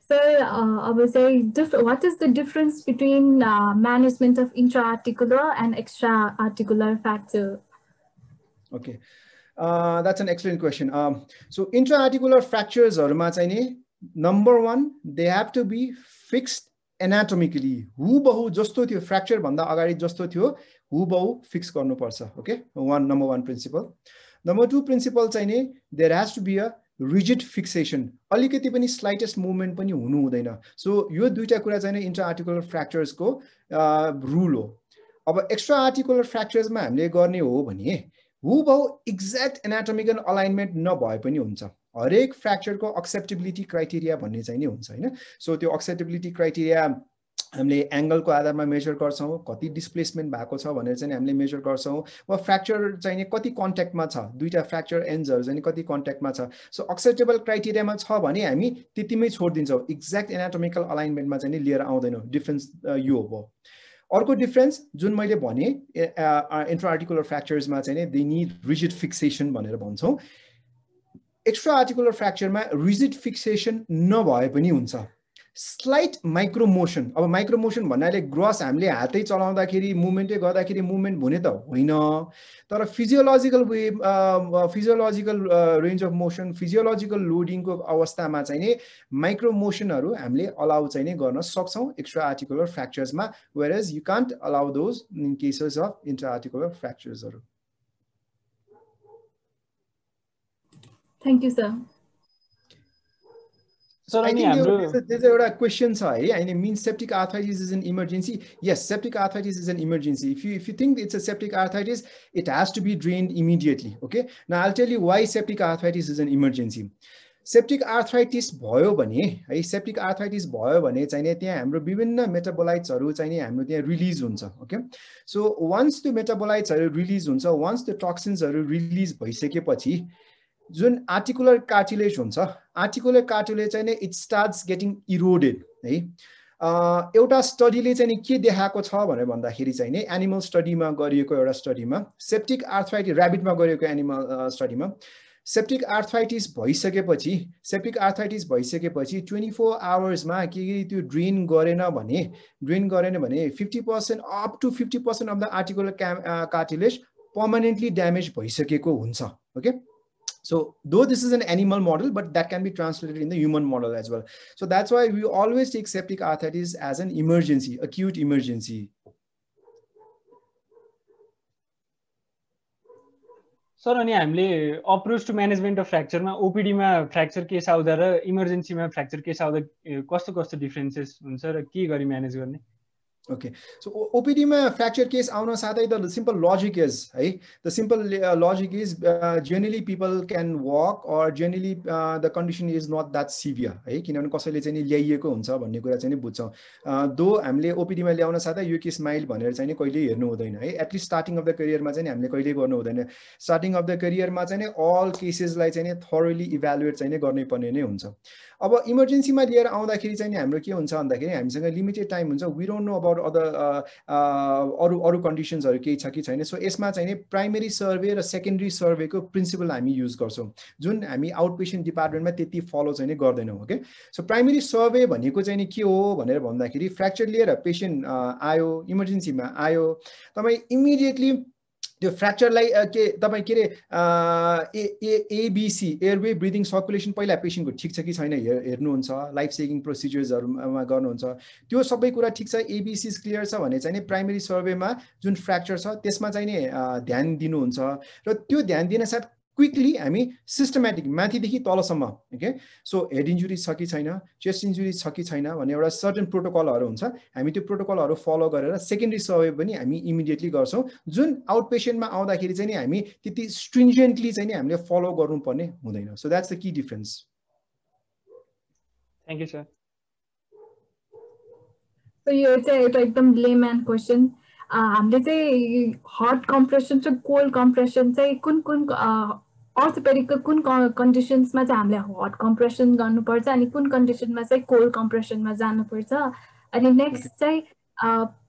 सर अब चाहिँ diff what is the difference between management of intra articular and extra articular fracture
okay that's an excellent question so intra articular फ्र्याक्चर्सहरूमा चाहिँ नि number one they have to be fixed anatomically हुबहु जस्तो थियो फ्र्याक्चरभन्दा अगाडि जस्तो थियो हुबहु फिक्स गर्नुपर्छ okay one number one principle number two principle चाहिँ नि there has to be a rigid fixation अलिकति पनि स्लाइटेस्ट मुभमेन्ट पनि हुनु हुँदैन सो यो दुइटा कुरा चाहिँ इन्टर आर्टिकुलर फ्र्याक्चर्सको रुल हो अब एक्स्ट्रा आर्टिकुलर फ्र्याक्चर्समा हामीले गर्ने हो भने बहु एक्ज्याक्ट एनाटोमिकल अलाइनमेन्ट नभए पनि हुन्छ हरेक फ्र्याक्चरको एक्सेप्टेबिलिटी क्राइटेरिया भन्ने चाहिँ नै हुन्छ होइन सो त्यो एक्सेप्टेबिलिटी क्राइटेरिया हामीले एङ्गलको आधारमा मेजर गर्छौँ कति डिस्प्लेसमेन्ट भएको छ भनेर चाहिँ हामीले मेजर गर्छौँ वा फ्र्याक्चर चाहिँ कति कन्ट्याक्टमा छ दुईवटा फ्र्याक्चर एन्जहरू चाहिँ कति कन्ट्याक्टमा छ सो एक्सेप्टेबल क्राइटेरियामा छ भने हामी त्यतिमै छोडिदिन्छौँ एक्ज्याक्ट एनाटोमिकल अलाइनमेन्टमा चाहिँ लिएर आउँदैनौँ डिफ्रेन्स यो हो अर्को डिफ्रेन्स जुन मैले भने इन्ट्रो आर्टिकुलर फ्र्याक्चर्समा चाहिँ दे निड रिजिड फिक्सेसन भनेर भन्छौँ एक्स्ट्रा आर्टिकुलर फ्रेक्चरमा रिजिड फिक्सेसन नभए पनि हुन्छ स्लाइट माइक्रो मोसन अब माइक्रो मोसन भन्नाले ग्रस हामीले हातै चलाउँदाखेरि मुभमेन्टै गर्दाखेरि मुभमेन्ट हुने त होइन तर physiological way physiological range of motion physiological लोडिङको अवस्थामा चाहिँ नि मोसनहरू हामीले अलाउ चाहिँ नै गर्न सक्छौँ एक्स्ट्रा आर्टिकुलर फ्र्याक्चर्समा whereas you can't allow those in cases of intra articular फ्र्याक्चर्सहरू Thank you, sir. So I think there, there's a, questions are yeah, and it means septic arthritis is an emergency. Yes, septic arthritis is an emergency. If you if you think it's a septic arthritis, it has to be drained immediately. Okay. Now I'll tell you why septic arthritis is an emergency. Septic arthritis भयो भने है septic arthritis भयो भने चाहिँ त्यहाँ हाम्रो विभिन्न मेटाबोलाइट्सहरू चाहिँ released. त्यहाँ So once the so are released, मेटाबोलाइट्सहरू रिलिज हुन्छ वान्स त्यो जुन आर्टिकुलर कार्टिलेज हुन्छ आर्टिकुलर कार्टिलेज चाहिँ नै इट स्टार्ट्स गेटिङ इरोडेड है एउटा स्टडीले चाहिँ नि के देखाएको छ भनेर भन्दाखेरि चाहिँ नि एनिमल स्टडीमा गरिएको एउटा स्टडीमा सेप्टिक आर्थराइटिस ऱ्याबिटमा गरिएको एनिमल स्टडीमा सेप्टिक आर्थराइटिस भइसकेपछि सेप्टिक आर्थराइटिस भइसकेपछि ट्वेन्टी फोर आवर्समा के के त्यो ड्रेन गरेन भने ड्रेन गरेन भने fifty percent up to fifty percent of the articular क्या कार्टिलेज पर्मानेन्टली ड्यामेज भइसकेको हुन्छ okay So though this is an animal model, but that can be translated in the human model as well. So that's why we always take septic arthritis as an emergency, acute emergency.
Sir, I am approach to management of fracture. OPD ma fracture case out there, emergency ma fracture case out there. Cost to cost differences,
sir. Key manage management. Okay so ओपिडीमा fracture case आउन साथै the simple logic is है the simple logic is generally people can walk or generally the condition is not that severe है किनभने कसैले चाहिँ नि ल्याइएको हुन्छ भन्ने कुरा चाहिँ नि बुझ्छौँ दो uh, हामीले ओपिडीमा ल्याउन साथै यो केस माइल भनेर चाहिँ नि कहिले हेर्नु हुँदैन है एटलिस्ट स्टार्टिङ अफ द करियरमा चाहिँ हामीले कहिले गर्नु हुँदैन स्टार्टिङ अफ द करियरमा चाहिँ अल केसेसलाई चाहिँ थरली इभ्यालुएट चाहिँ गर्नै पर्ने नै हुन्छ अब इमर्जेन्सीमा लिएर आउँदाखेरि चाहिँ हाम्रो के हुन्छ भन्दाखेरि हामीसँग लिमिटेड टाइम हुन्छ वी डोन्ट नो अबाउट अरू अदर uh, uh, अरू अरू कन्डिसन्सहरू केही छ कि छैन सो यसमा चाहिँ नि प्राइमेरी सर्भे र सेकेन्डरी सर्भेको प्रिन्सिपल हामी युज गर्छौँ जुन हामी आउट पेसेन्ट डिपार्टमेन्टमा त्यति फलो चाहिँ नि गर्दैनौँ ओके सो प्राइमेरी सर्वे भनेको चाहिँ नि के हो भनेर भन्दाखेरि फ्र्याक्चर लिएर पेसेन्ट आयो इमर्जेन्सीमा आयो तपाईँ इमिडिएटली त्यो फ्र्याक्चरलाई के तपाईँ के अरे ए एबिसी एयरवे ब्रिदिङ सर्कुलेसन पहिला पेसेन्टको ठिक छ कि छैन हेर हेर्नुहुन्छ लाइफ सेभिङ प्रोसिजर्सहरूमा गर्नुहुन्छ त्यो सबै कुरा ठिक छ एबिसी क्लियर छ भने चाहिँ नि प्राइमेरी सर्वेमा जुन फ्र्याक्चर छ त्यसमा चाहिँ नि ध्यान दिनुहुन्छ र त्यो ध्यान दिन साथ क्विकली हामी सिस्टमेटिक माथिदेखि तलसम्म ओके सो हेड इन्जुरी छ कि छैन चेस्ट इन्जुरी छ कि छैन भन्ने एउटा सर्टन प्रोटोकलहरू हुन्छ हामी त्यो प्रोटोकलहरू फलो गरेर सेकेन्डरी सर्वे पनि हामी इमिडिएटली गर्छौँ जुन आउट पेसेन्टमा आउँदाखेरि चाहिँ नि हामी त्यति स्ट्रिन्जेन्टली चाहिँ नि हामीले फलो गर्नुपर्ने हुँदैन सो द्याट्स द कि डिफरेन्स थ्याङ्क यू सर
यो चाहिँ एउटा एकदम लेम्यान क्वेसन हामीले चाहिँ हट कम्प्रेसन र कोल्ड कम्प्रेसन चाहिँ कुन कुन अर्थोपेडिकको कुन कन्डिसन्समा चाहिँ हामीले हट कम्प्रेसन गर्नुपर्छ अनि कुन कन्डिसनमा चाहिँ कोल्ड कम्प्रेसनमा जानुपर्छ अनि नेक्स्ट चाहिँ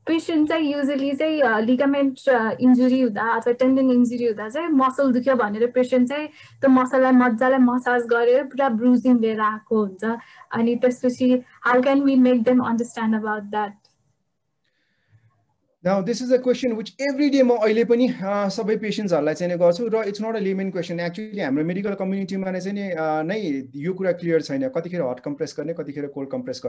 पेसेन्ट चाहिँ युजली चाहिँ लिगामेन्ट इन्जुरी हुँदा अथवा टेन्डन इन्जुरी हुँदा चाहिँ मसल दुख्यो भनेर पेसेन्ट चाहिँ त्यो मसललाई मजाले मसाज गरेर पुरा ब्रुजिङ लिएर आएको हुन्छ अनि त्यसपछि how can we make them understand about that
Now, this is a question which every day more oily pani uh, patients are like saying so it's not a layman question. Actually, I'm a medical community man as any uh you could clear sign a cotikir hot compress carne, cold compress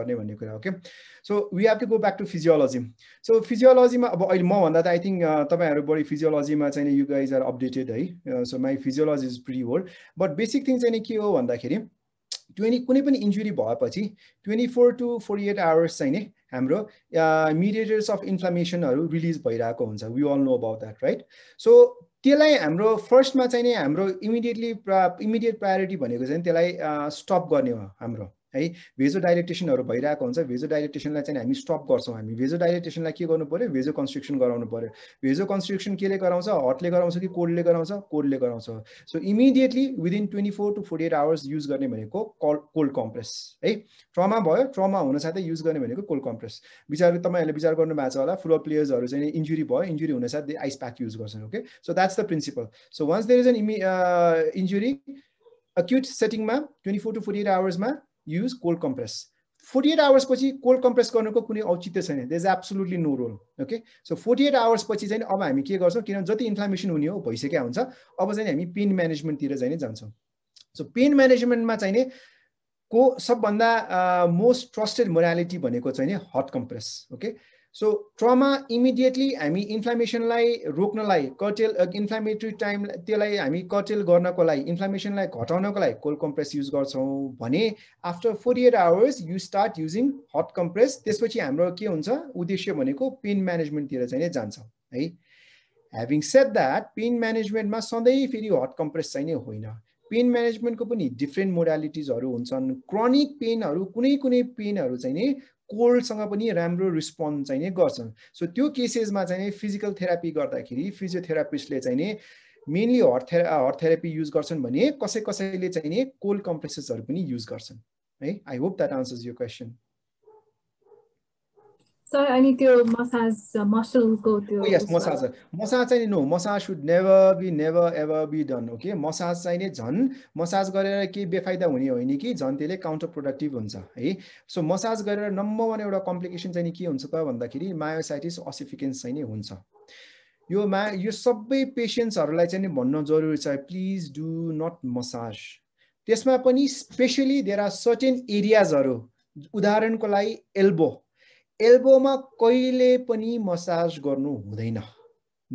So we have to go back to physiology. So physiology I think everybody physiology much any you guys are updated. Uh, so my physiology is pretty old, but basic things any key on that. 20 24 to 48 hours sign हाम्रो मिडिएटर्स of इन्फ्लामेसनहरू release भइरहेको हुन्छ we all know about that right so त्यसलाई हाम्रो फर्स्टमा चाहिँ नि हाम्रो immediately प्रा इमिडिएट प्रायोरिटी भनेको चाहिँ त्यसलाई स्टप गर्ने हो हाम्रो है भेजो डाइरेक्टेसनहरू भइरहेको हुन्छ भेजो डाइरेक्टेसनलाई चाहिँ हामी स्टप गर्छौँ हामी भेजो डाइरेक्टेसनलाई के गर्नु पऱ्यो भेजो कन्स्ट्रक्सन गराउनु पऱ्यो भेजो कन्स्ट्रक्सन केले गराउँछ हटले गराउँछ कि कोडले गराउँछ कोडले गराउँछ so immediately within twenty four to forty eight hours use गर्ने भनेको कल कोल्ड कम्प्रेस है ट्रमा भयो ट्रमा हुन साथै युज गर्ने भनेको कोल्ड कम्प्रेस विचार तपाईँहरूले विचार गर्नु भएको छ होला फुटबल प्लेयर्सहरू चाहिँ इन्जुरी भयो इन्जुरी हुन साथै आइस प्याक युज गर्छन् okay so that's the principle so once there is an इमि इन्जुरी अक्युट सेटिङमा twenty four to forty eight आवर्समा use cold compress forty eight hours पछि कोल्ड कम्प्रेस गर्नुको कुनै औचित्य छैन they is absolutely no role okay so forty eight hours पछि चाहिँ अब हामी के गर्छौँ किनभने जति इन्फ्लामेसन हुने हो भइसक्यो हुन्छ अब चाहिँ हामी पेन म्यानेजमेन्टतिर चाहिँ जान्छौँ सो पेन म्यानेजमेन्टमा नि को सबभन्दा मोस्ट ट्रस्टेड मोरालिटी भनेको चाहिँ hot compress okay so trauma immediately हामी इन्फ्लामेसनलाई रोक्नलाई कटेल इन्फ्लामेटरी टाइम त्यसलाई हामी कटेल गर्नको लागि इन्फ्लामेसनलाई घटाउनको लागि कोल्ड कम्प्रेस युज गर्छौँ भने after forty eight hours you start using hot compress त्यसपछि हाम्रो के हुन्छ उद्देश्य भनेको पेन म्यानेजमेन्टतिर चाहिँ नै जान्छ है ह्याभिङ सेट द्याट पेन म्यानेजमेन्टमा सधैँ फेरि हट कम्प्रेस चाहिँ नै होइन पेन म्यानेजमेन्टको पनि डिफ्रेन्ट मोडालिटिजहरू हुन्छन् क्रोनिक पेनहरू कुनै कुनै पेनहरू चाहिँ नि कोल्डसँग पनि राम्रो रिस्पोन्ड चाहिँ गर्छन् सो त्यो केसेसमा चाहिँ नि फिजिकल थेरापी गर्दाखेरि फिजियोथेरापिस्टले चाहिँ नि मेनली हट थेरा थेरापी युज गर्छन् भने कसै कसैले चाहिँ नि कोल्ड कम्प्रेसेसहरू पनि युज गर्छन् है आई होप द्याट आन्सर्स यो क्वेसन
सर अनि त्यो मसाज मसलको uh, त्यो यस मसाज
मसाज चाहिँ no massage should never be never ever be done okay massage चाहिँ नै झन् मसाज गरेर केही बेफाइदा हुने होइन कि झन् त्यसले काउन्टर प्रोडक्टिभ हुन्छ है सो मसाज गरेर नम्बर वान एउटा कम्प्लिकेसन चाहिँ के हुन्छ त भन्दाखेरि मायोसाइटिस असिफिकेन्स चाहिँ नि हुन्छ यो मा यो सबै पेसेन्ट्सहरूलाई चाहिँ भन्न जरुरी छ प्लिज डु नट मसाज त्यसमा पनि स्पेसली देयर आर सर्टेन एरियाजहरू उदाहरणको लागि एल्बो एल्बोमा कहिले पनि मसाज गर्नु हुँदैन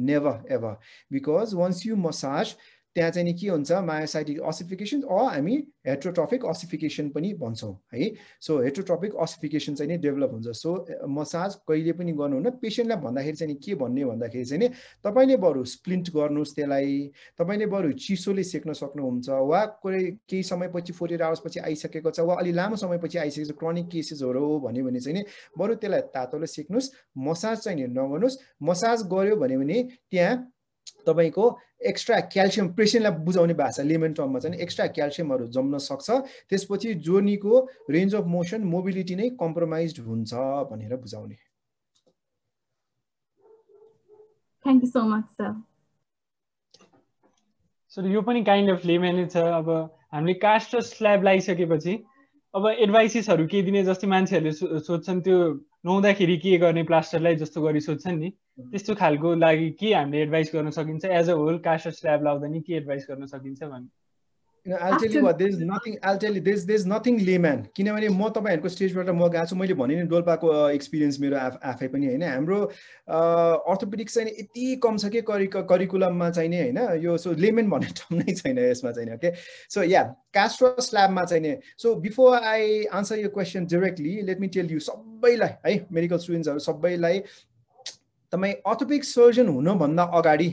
never ever because once you massage त्यहाँ चाहिँ नि के हुन्छ मायोसाइटिक असिफिकेसन अ हामी हेट्रोट्रफिक असिफिकेसन पनि भन्छौँ है सो हेट्रोट्रफिक असिफिकेसन चाहिँ नि डेभलप हुन्छ सो मसाज कहिले पनि गर्नुहुन्न पेसेन्टलाई भन्दाखेरि चाहिँ के भन्ने भन्दाखेरि चाहिँ नि तपाईँले बरु स्प्लिन्ट गर्नुहोस् त्यसलाई तपाईँले बरु चिसोले सेक्न सक्नुहुन्छ वा कुनै केही समयपछि फोरेर एट आवर्सपछि आइसकेको छ वा अलि लामो समयपछि आइसकेको छ क्रोनिक केसेसहरू हो भन्यो भने चाहिँ नि बरु त्यसलाई तातोले सेक्नुहोस् मसाज चाहिँ नि नगर्नुहोस् मसाज गऱ्यो भने त्यहाँ तपाईँको एक्स्ट्रा क्याल्सियम पेसेन्टलाई बुझाउने भाषा लेमन टर्ममा चाहिँ एक्स्ट्रा क्याल्सियमहरू जम्न सक्छ त्यसपछि जोनीको रेन्ज अफ मोसन मोबिलिटी नै कम्प्रोमाइज हुन्छ भनेर बुझाउने
सो
सर यो पनि काइन्ड अफ लेमेन छ अब हामीले कास्ट र स्ल्याब लगाइसकेपछि अब एडभाइसेसहरू के दिने जस्तै मान्छेहरूले सोध्छन् त्यो नुहाउँदाखेरि के गर्ने प्लास्टरलाई जस्तो गरी सोध्छन् नि त्यस्तो खालको लागि के हामीले एडभाइस गर्न सकिन्छ as a whole cast slab लाउँदा नि के एडभाइस गर्न सकिन्छ भन्ने
किनभने म तपाईँहरूको स्टेजबाट म गएको छु मैले भने नि डोल्पाको एक्सपिरियन्स मेरो आफै पनि होइन हाम्रो अर्थोपेडिक्स चाहिँ यति कम छ कि करि करिकुलममा चाहिने होइन यो सो लेमेन भन्ने ठाउँ नै छैन यसमा चाहिँ ओके सो या कास्ट र स्ल्याबमा चाहिने सो बिफोर आई आन्सर यो question directly let me tell you सबैलाई है मेडिकल स्टुडेन्ट्सहरू सबैलाई तपाईँ अर्थोपेडिक सर्जन हुनुभन्दा अगाडि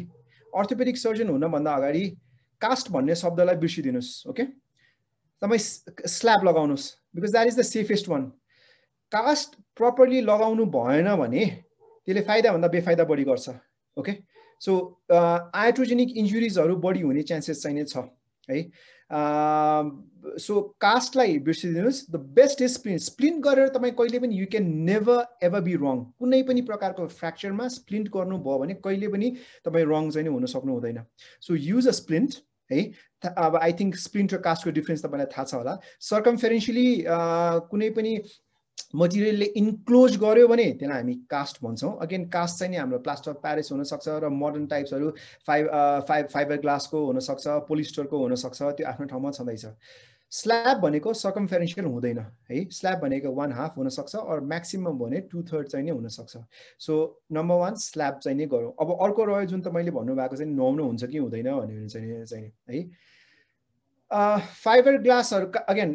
अर्थोपेडिक सर्जन हुनभन्दा अगाडि कास्ट भन्ने शब्दलाई बिर्सिदिनुहोस् ओके तपाईँ स्ल्याब लगाउनुहोस् because that is the safest one cast properly लगाउनु भएन भने त्यसले फाइदाभन्दा बेफाइदा बढी गर्छ ओके सो आइट्रोजेनिक इन्जुरिजहरू बढी हुने चान्सेस चाहिँ नै छ है सो कास्टलाई बिर्सिदिनुहोस् द बेस्ट इज स्प्लिन स्प्लिन्ट गरेर तपाईँ कहिले पनि you can never ever be wrong कुनै पनि प्रकारको फ्रेक्चरमा स्प्लिन्ट गर्नुभयो भने कहिले पनि तपाईँ रङ चाहिँ हुन सक्नु हुँदैन सो युज अ स्प्लिन्ट है अब आई थिङ्क स्प्लिन्ट र कास्टको डिफ्रेन्स तपाईँलाई थाहा छ होला सर्कम्फेरेन्सियली कुनै पनि मटेरियलले इन्क्लोज गर्यो भने त्यसलाई हामी कास्ट भन्छौँ अगेन कास्ट चाहिँ नि हाम्रो प्लास्टर अफ प्यारिस हुनसक्छ र मोडर्न टाइप्सहरू फाइ फाइ फाइबर ग्लासको हुनसक्छ पोलिस्टरको हुनसक्छ त्यो आफ्नो ठाउँमा छँदैछ स्ल्याब भनेको सर्कमफेरेन्सियल हुँदैन है स्ल्याब भनेको वान हाफ हुनसक्छ अरू म्याक्सिमम् भने टु थर्ड चाहिँ नै हुनसक्छ सो नम्बर वान स्ल्याब चाहिँ नै गरौँ अब अर्को रह्यो जुन त मैले भन्नुभएको चाहिँ नुहाउनु हुन्छ कि हुँदैन भन्यो भने चाहिँ चाहिँ है फाइबर ग्लासहरू अगेन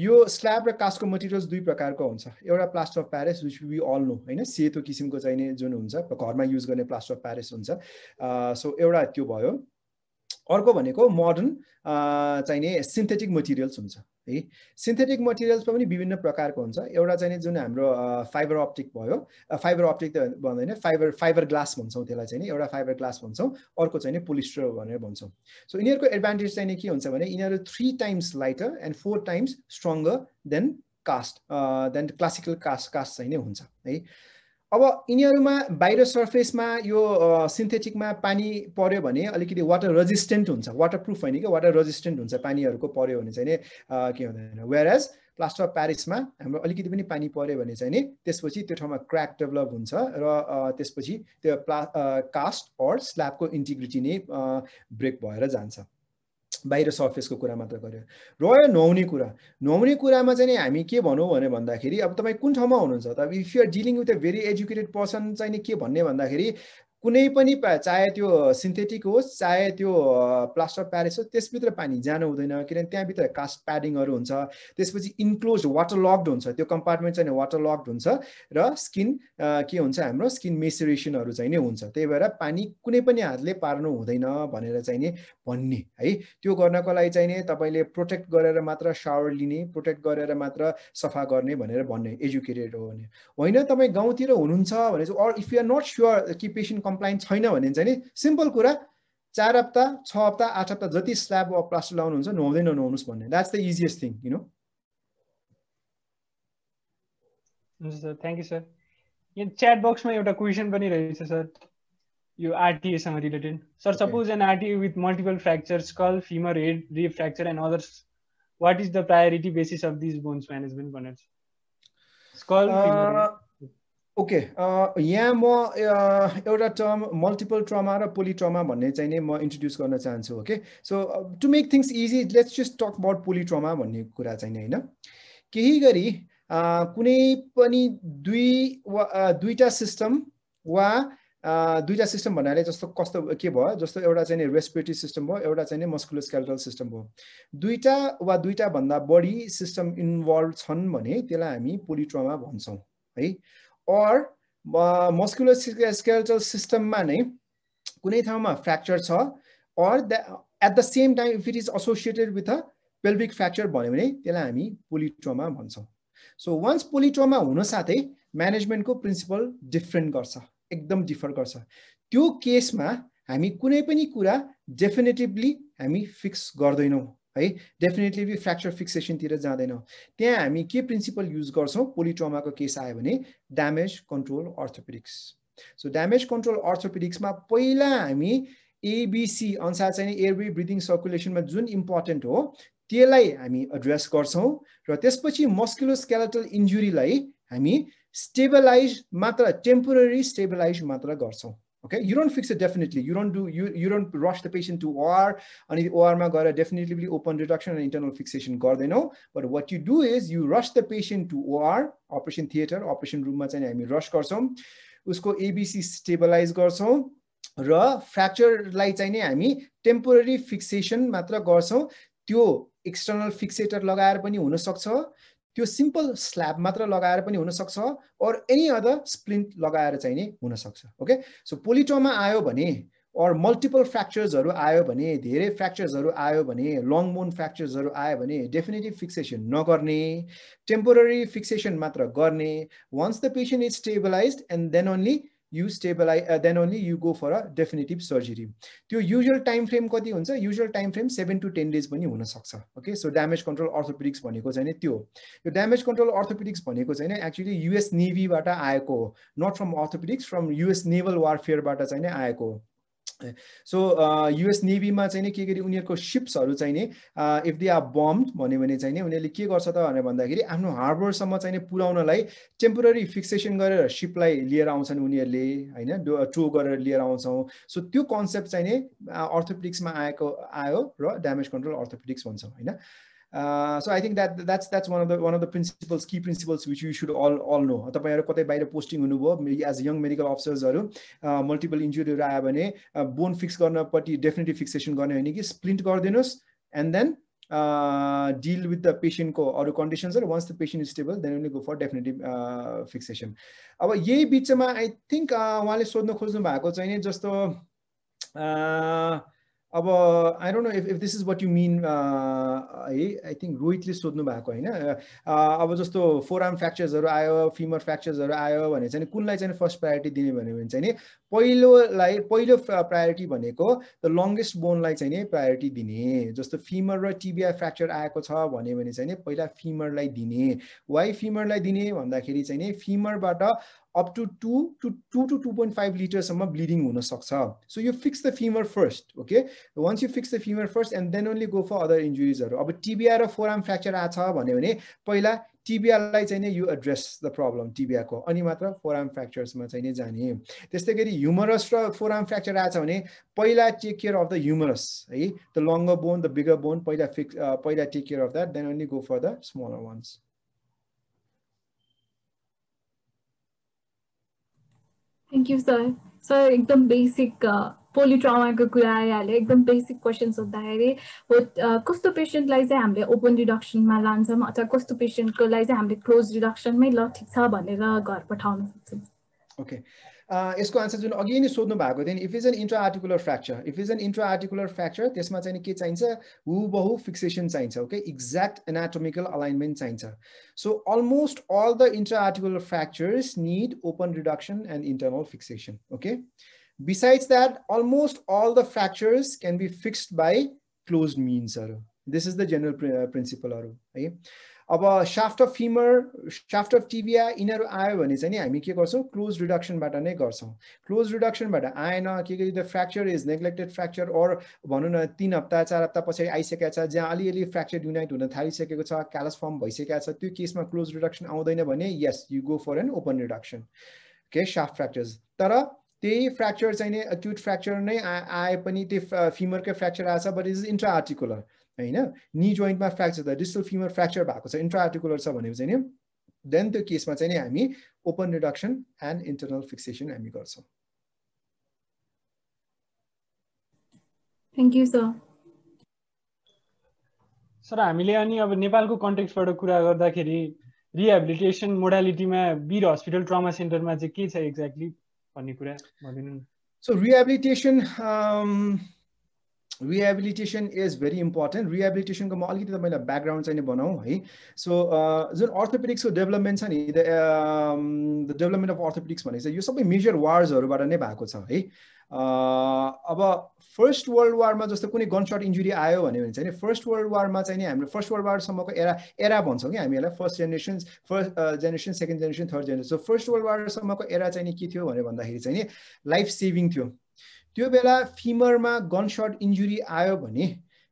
यो स्ल्याब र कास्टको मटेरियल्स दुई प्रकारको हुन्छ एउटा plaster of Paris which we all know होइन सेतो किसिमको चाहिने जुन हुन्छ घरमा युज गर्ने प्लास्टर अफ प्यारिस हुन्छ सो एउटा त्यो भयो अर्को भनेको मोडर्न चाहिने सिन्थेटिक मटेरियल्स हुन्छ है सिन्थेटिक मटेरियल्समा पनि विभिन्न प्रकारको हुन्छ एउटा चाहिँ जुन हाम्रो फाइबर अप्टिक भयो फाइबर अप्टिक त भन्दैन फाइबर फाइबर ग्लास भन्छौँ त्यसलाई चाहिँ एउटा फाइबर ग्लास भन्छौँ अर्को चाहिँ पोलिस्टर भनेर भन्छौँ सो यिनीहरूको एडभान्टेज चाहिँ के हुन्छ भने यिनीहरू three times lighter and four times stronger than cast than classical cast cast चाहिँ नै हुन्छ है अब यिनीहरूमा बाहिर सर्फेसमा यो सिन्थेटिकमा पानी पऱ्यो भने अलिकति वाटर रेजिस्टेन्ट हुन्छ वाटर प्रुफ होइन कि वाटर रेजिस्टेन्ट हुन्छ पानीहरूको पऱ्यो भने चाहिँ के हुँदैन वेयर एज प्लास्टर अफ प्यारिसमा हाम्रो अलिकति पनि पानी पऱ्यो भने चाहिँ नि त्यसपछि त्यो ठाउँमा क्र्याक डेभलप हुन्छ र त्यसपछि त्यो प्ला कास्ट अर स्ल्याबको इन्टिग्रिटी नै ब्रेक भएर जान्छ बाहिर सर्फेसको कुरा मात्र गऱ्यो रह्यो नुहाउने कुरा नुहाउने कुरामा चाहिँ हामी के भनौँ भने भन्दाखेरि अब तपाईँ कुन ठाउँमा हुनुहुन्छ त if you're dealing with a very educated person चाहिँ नि के भन्ने भन्दाखेरि कुनै पनि चाहे त्यो सिन्थेटिक होस् चाहे त्यो प्लास्टर प्यारिस होस् त्यसभित्र पानी जानु हुँदैन किनभने त्यहाँभित्र कास्ट प्याडिङहरू हुन्छ त्यसपछि इन्क्लोज वाटर लक्ड हुन्छ त्यो कम्पार्टमेन्ट चाहिँ वाटर लक्ड हुन्छ र स्किन के हुन्छ हाम्रो स्किन मेसुरेसनहरू चाहिँ नै हुन्छ त्यही भएर पानी कुनै पनि हातले पार्नु हुँदैन भनेर चाहिँ नि भन्ने है त्यो गर्नको लागि चाहिँ नि तपाईँले प्रोटेक्ट गरेर मात्र सावर लिने प्रोटेक्ट गरेर मात्र सफा गर्ने भनेर भन्ने एजुकेटेड हो भने होइन तपाईँ गाउँतिर हुनुहुन्छ भने चाहिँ or if you are not sure कि पेसेन्ट कम्प्लाइन्ट छैन भने चाहिँ नि सिम्पल कुरा चार हप्ता छ हप्ता आठ हप्ता जति स्ल्याब वा प्लास्टर लगाउनुहुन्छ नुहाउँदै नुहाउनुहोस् भन्ने that's the easiest thing you know
हुन्छ सर थ्याङ्क यू सर यहाँ च्याट बक्समा एउटा क्वेसन पनि रहेछ सर यो आरटिएसँग related sir suppose an RTA with multiple fracture skull femur head rib fracture and others what is the priority basis of this bones management भनेर skull
okay uh, यहाँ म uh, एउटा टर्म मल्टिपल ट्रमा र पोलिट्रमा भन्ने चाहिँ नै म introduce गर्न चाहन्छु okay so to make things easy let's just talk about polytrauma भन्ने कुरा चाहिँ नि होइन केही गरी uh, कुनै पनि दुई वा दुईवटा सिस्टम वा दुईवटा सिस्टम भन्नाले जस्तो कस्तो के भयो जस्तो एउटा चाहिँ रेस्पिरेटरी सिस्टम भयो एउटा चाहिँ नि मस्कुलोस्केल्टल सिस्टम भयो दुईवटा वा भन्दा बढी सिस्टम इन्भल्भ छन् भने त्यसलाई हामी पोलिट्रमा भन्छौँ है अर मस्कुलर स्केल्टल सिस्टममा नै कुनै ठाउँमा फ्र्याक्चर छ or the at the same time if it is associated with a pelvic fracture भन्यो भने त्यसलाई हामी पोलिट्रोमा भन्छौँ सो वान्स पोलिट्रोमा हुन साथै म्यानेजमेन्टको प्रिन्सिपल डिफ्रेन्ट गर्छ एकदम डिफर गर्छ त्यो केसमा हामी कुनै पनि कुरा डेफिनेटिभली हामी फिक्स गर्दैनौँ है डेफिनेटली बी फ्र्याक्चर फिक्सेसनतिर जाँदैनौँ त्यहाँ हामी के प्रिन्सिपल युज गर्छौँ पोलिट्रोमाको केस आयो भने damage control orthopaedics so damage control अर्थोपेडिक्समा पहिला हामी एबिसी अनुसार चाहिँ एयरवे ब्रिदिङ सर्कुलेसनमा जुन इम्पोर्टेन्ट हो त्यसलाई हामी एड्रेस गर्छौँ र त्यसपछि मस्कुलो स्केलेटल इन्जुरीलाई हामी स्टेबलाइज मात्र टेम्पोररी स्टेबलाइज मात्र गर्छौँ okay you don't fix it definitely you don't do you you don't rush the patient to or and or ma gara definitely open reduction and internal fixation gardainau but what you do is you rush the patient to or operation theater operation room ma चाहिँ hami rush गर्छौँ usko abc stabilize गर्छौँ ra fracture, चाहिँ नै हामी temporary fixation matra गर्छौँ त्यो external fixator लगाएर पनि हुनसक्छ त्यो सिम्पल स्ल्याब मात्र लगाएर पनि हुनसक्छ अर एनी अदर स्प्लिन्ट लगाएर चाहिँ नि हुनसक्छ ओके सो पोलिटोमा आयो भने अर मल्टिपल फ्र्याक्चर्सहरू आयो भने धेरै फ्र्याक्चर्सहरू आयो भने लङ बोन फ्र्याक्चर्सहरू आयो भने डेफिनेटली फिक्सेसन नगर्ने टेम्पोररी फिक्सेसन मात्र गर्ने once the patient is stabilize and then only you stabilize, uh, then only you go for a definitive surgery. The usual time frame kodi unsa, usual time frame seven to ten days bani unasaksa. Okay, so damage control orthopedics bani because zane tiyo. The damage control orthopedics bani because zane actually US Navy bata ayako, not from orthopedics, from US Naval Warfare bata zane ayako. So US नेभीमा चाहिँ नि के गरी उनीहरूको सिप्सहरू चाहिँ नि if they are bummed भन्यो भने चाहिँ नि उनीहरूले के गर्छ त भनेर भन्दाखेरि आफ्नो हार्बरसम्म चाहिँ नि पुर्याउनलाई टेम्पोररी फिक्सेसन गरेर सिपलाई लिएर आउँछन् उनीहरूले होइन टो गरेर लिएर आउँछौँ सो त्यो कन्सेप्ट चाहिँ नि अर्थोपेडिक्समा uh, आएको आयो र ड्यामेज कन्ट्रोल अर्थोपेडिक्स भन्छौँ होइन Uh, so I think that that's that's one of the one of the principles, key principles which you should all all know. posting as young medical officer or uh, multiple injury uh, bone fix definitely fixation splint gardenus and then deal with the patient co or conditions or once the patient is stable, then only go for definitive fixation. Our ye bitsama, I think uh while it's so no just uh अब I don't know if if this is what you mean है I think रोहितले सोध्नु भएको होइन अब जस्तो four arm फ्र्याक्चर्सहरू आयो femur फ्र्याक्चर्सहरू आयो भने चाहिँ कुनलाई चाहिँ फर्स्ट प्रायोरिटी दिने भन्यो भने चाहिँ नि पहिलोलाई पहिलो प्रायोरिटी भनेको द लङ्गेस्ट बोनलाई चाहिँ नि प्रायोरिटी दिने जस्तो फिमर र टिबिया फ्र्याक्चर आएको छ भन्यो भने चाहिँ नि पहिला फिमरलाई दिने वाइ फिमरलाई दिने भन्दाखेरि चाहिँ नि फिमरबाट up to two to two to two point five लिटरसम्म ब्लिडिङ हुनसक्छ so you fix the femur first okay once you fix the femur first and then only go for other इन्जुरिजहरू अब टिबिया र फोराम फ्र्याक्चर आएको छ भन्यो भने पहिला TBI you address the problem, TBI ko. Ani matra forearm fractures matchaine jani. Teste kiri humerus forearm fracture aacha hone. Paila take care of the humerus, the longer bone, the bigger bone. I fix, I take care of that. Then only go for the smaller ones.
Thank you, sir. So, एकदम basic. पोलि ट्रमाको कुरा आइहाल्यो एकदम basic question सोद्धाखेरि हो कस्तो पेसेन्टलाई चाहिँ हामीले ओपन रिडक्सनमा लान्छौँ अथवा कस्तो पेसेन्टकोलाई चाहिँ हामीले क्लोज रिडक्सनमै ल ठिक छ भनेर घर
पठाउन सक्छौँ ओके यसको आन्सर जुन अघि नै सोध्नु भएको थियो नि if is an intra articular fracture if is an intra articular fracture त्यसमा चाहिँ के चाहिन्छ हु बहु फिक्सेसन चाहिन्छ ओके एक्ज्याक्ट एनाटोमिकल अलाइनमेन्ट चाहिन्छ so almost all the intra articular fractures need open reduction and internal fixation okay Besides that, almost all the fractures can be fixed by closed means arrow. This is the general pr principle arrow. Okay? अब shaft of femur shaft of tibia यिनीहरू आयो भने चाहिँ नि हामी के गर्छौँ close रिडक्सनबाट नै गर्छौँ क्लोज रिडक्सनबाट आएन के के the fracture is neglected fracture or भनौँ न तिन हप्ता चार हप्ता पछाडि आइसकेको छ जहाँ अलिअलि फ्र्याक्चर युनाइट हुन थालिसकेको छ क्यालस फर्म भइसकेको छ त्यो केसमा क्लोज रिडक्सन आउँदैन भने yes you go for an open reduction के साफ्ट फ्र्याक्चर्स तर त्यही फ्र्याक्चर चाहिँ एक्युट फ्र्याक्चर नै आए पनि त्यो फिमरकै फ्र्याक्चर आएछ बट इज इन्ट्रा आर्टिकुलर होइन नि जोइन्टमा फ्र्याक्चर त डिस्टल फिमर फ्र्याक्चर भएको छ इन्ट्रा आर्टिकुलर छ भने चाहिँ नि देन त्यो केसमा चाहिँ नि हामी open reduction and internal fixation हामी गर्छौँ थ्याङ्क यू सर हामीले
अनि अब नेपालको कन्टेक्स्टबाट कुरा गर्दाखेरि रिहेबिलिटेसन मोडालिटीमा बिर हस्पिटल ट्रमा सेन्टरमा चाहिँ के छ एक्ज्याक्टली भन्ने कुरा भनिदिनु न
so rehabilitation rehabilitation is very important रिहेबिलिटेसनको म अलिकति तपाईँलाई ब्याकग्राउन्ड चाहिँ बनाउँ है सो जुन अर्थोपेडिक्सको डेभलपमेन्ट छ नि द डेभलपमेन्ट अफ अर्थोपेडिक्स भनेको चाहिँ यो सबै मेजर वार्सहरूबाट नै भएको छ है अब फर्स्ट वर्ल्ड वारमा जस्तो कुनै गनसट इन्जुरी आयो भने चाहिँ फर्स्ट वर्ल्ड वारमा चाहिँ नि हाम्रो फर्स्ट वर्ल्ड वारसम्मको एरा एरा भन्छौँ कि हामीहरूलाई first generation first generation second generation third generation so first world वारसम्मको एरा चाहिँ नि के थियो भने भन्दाखेरि चाहिँ नि लाइफ सेभिङ थियो त्यो बेला फिमरमा गनसट इन्जुरी आयो भने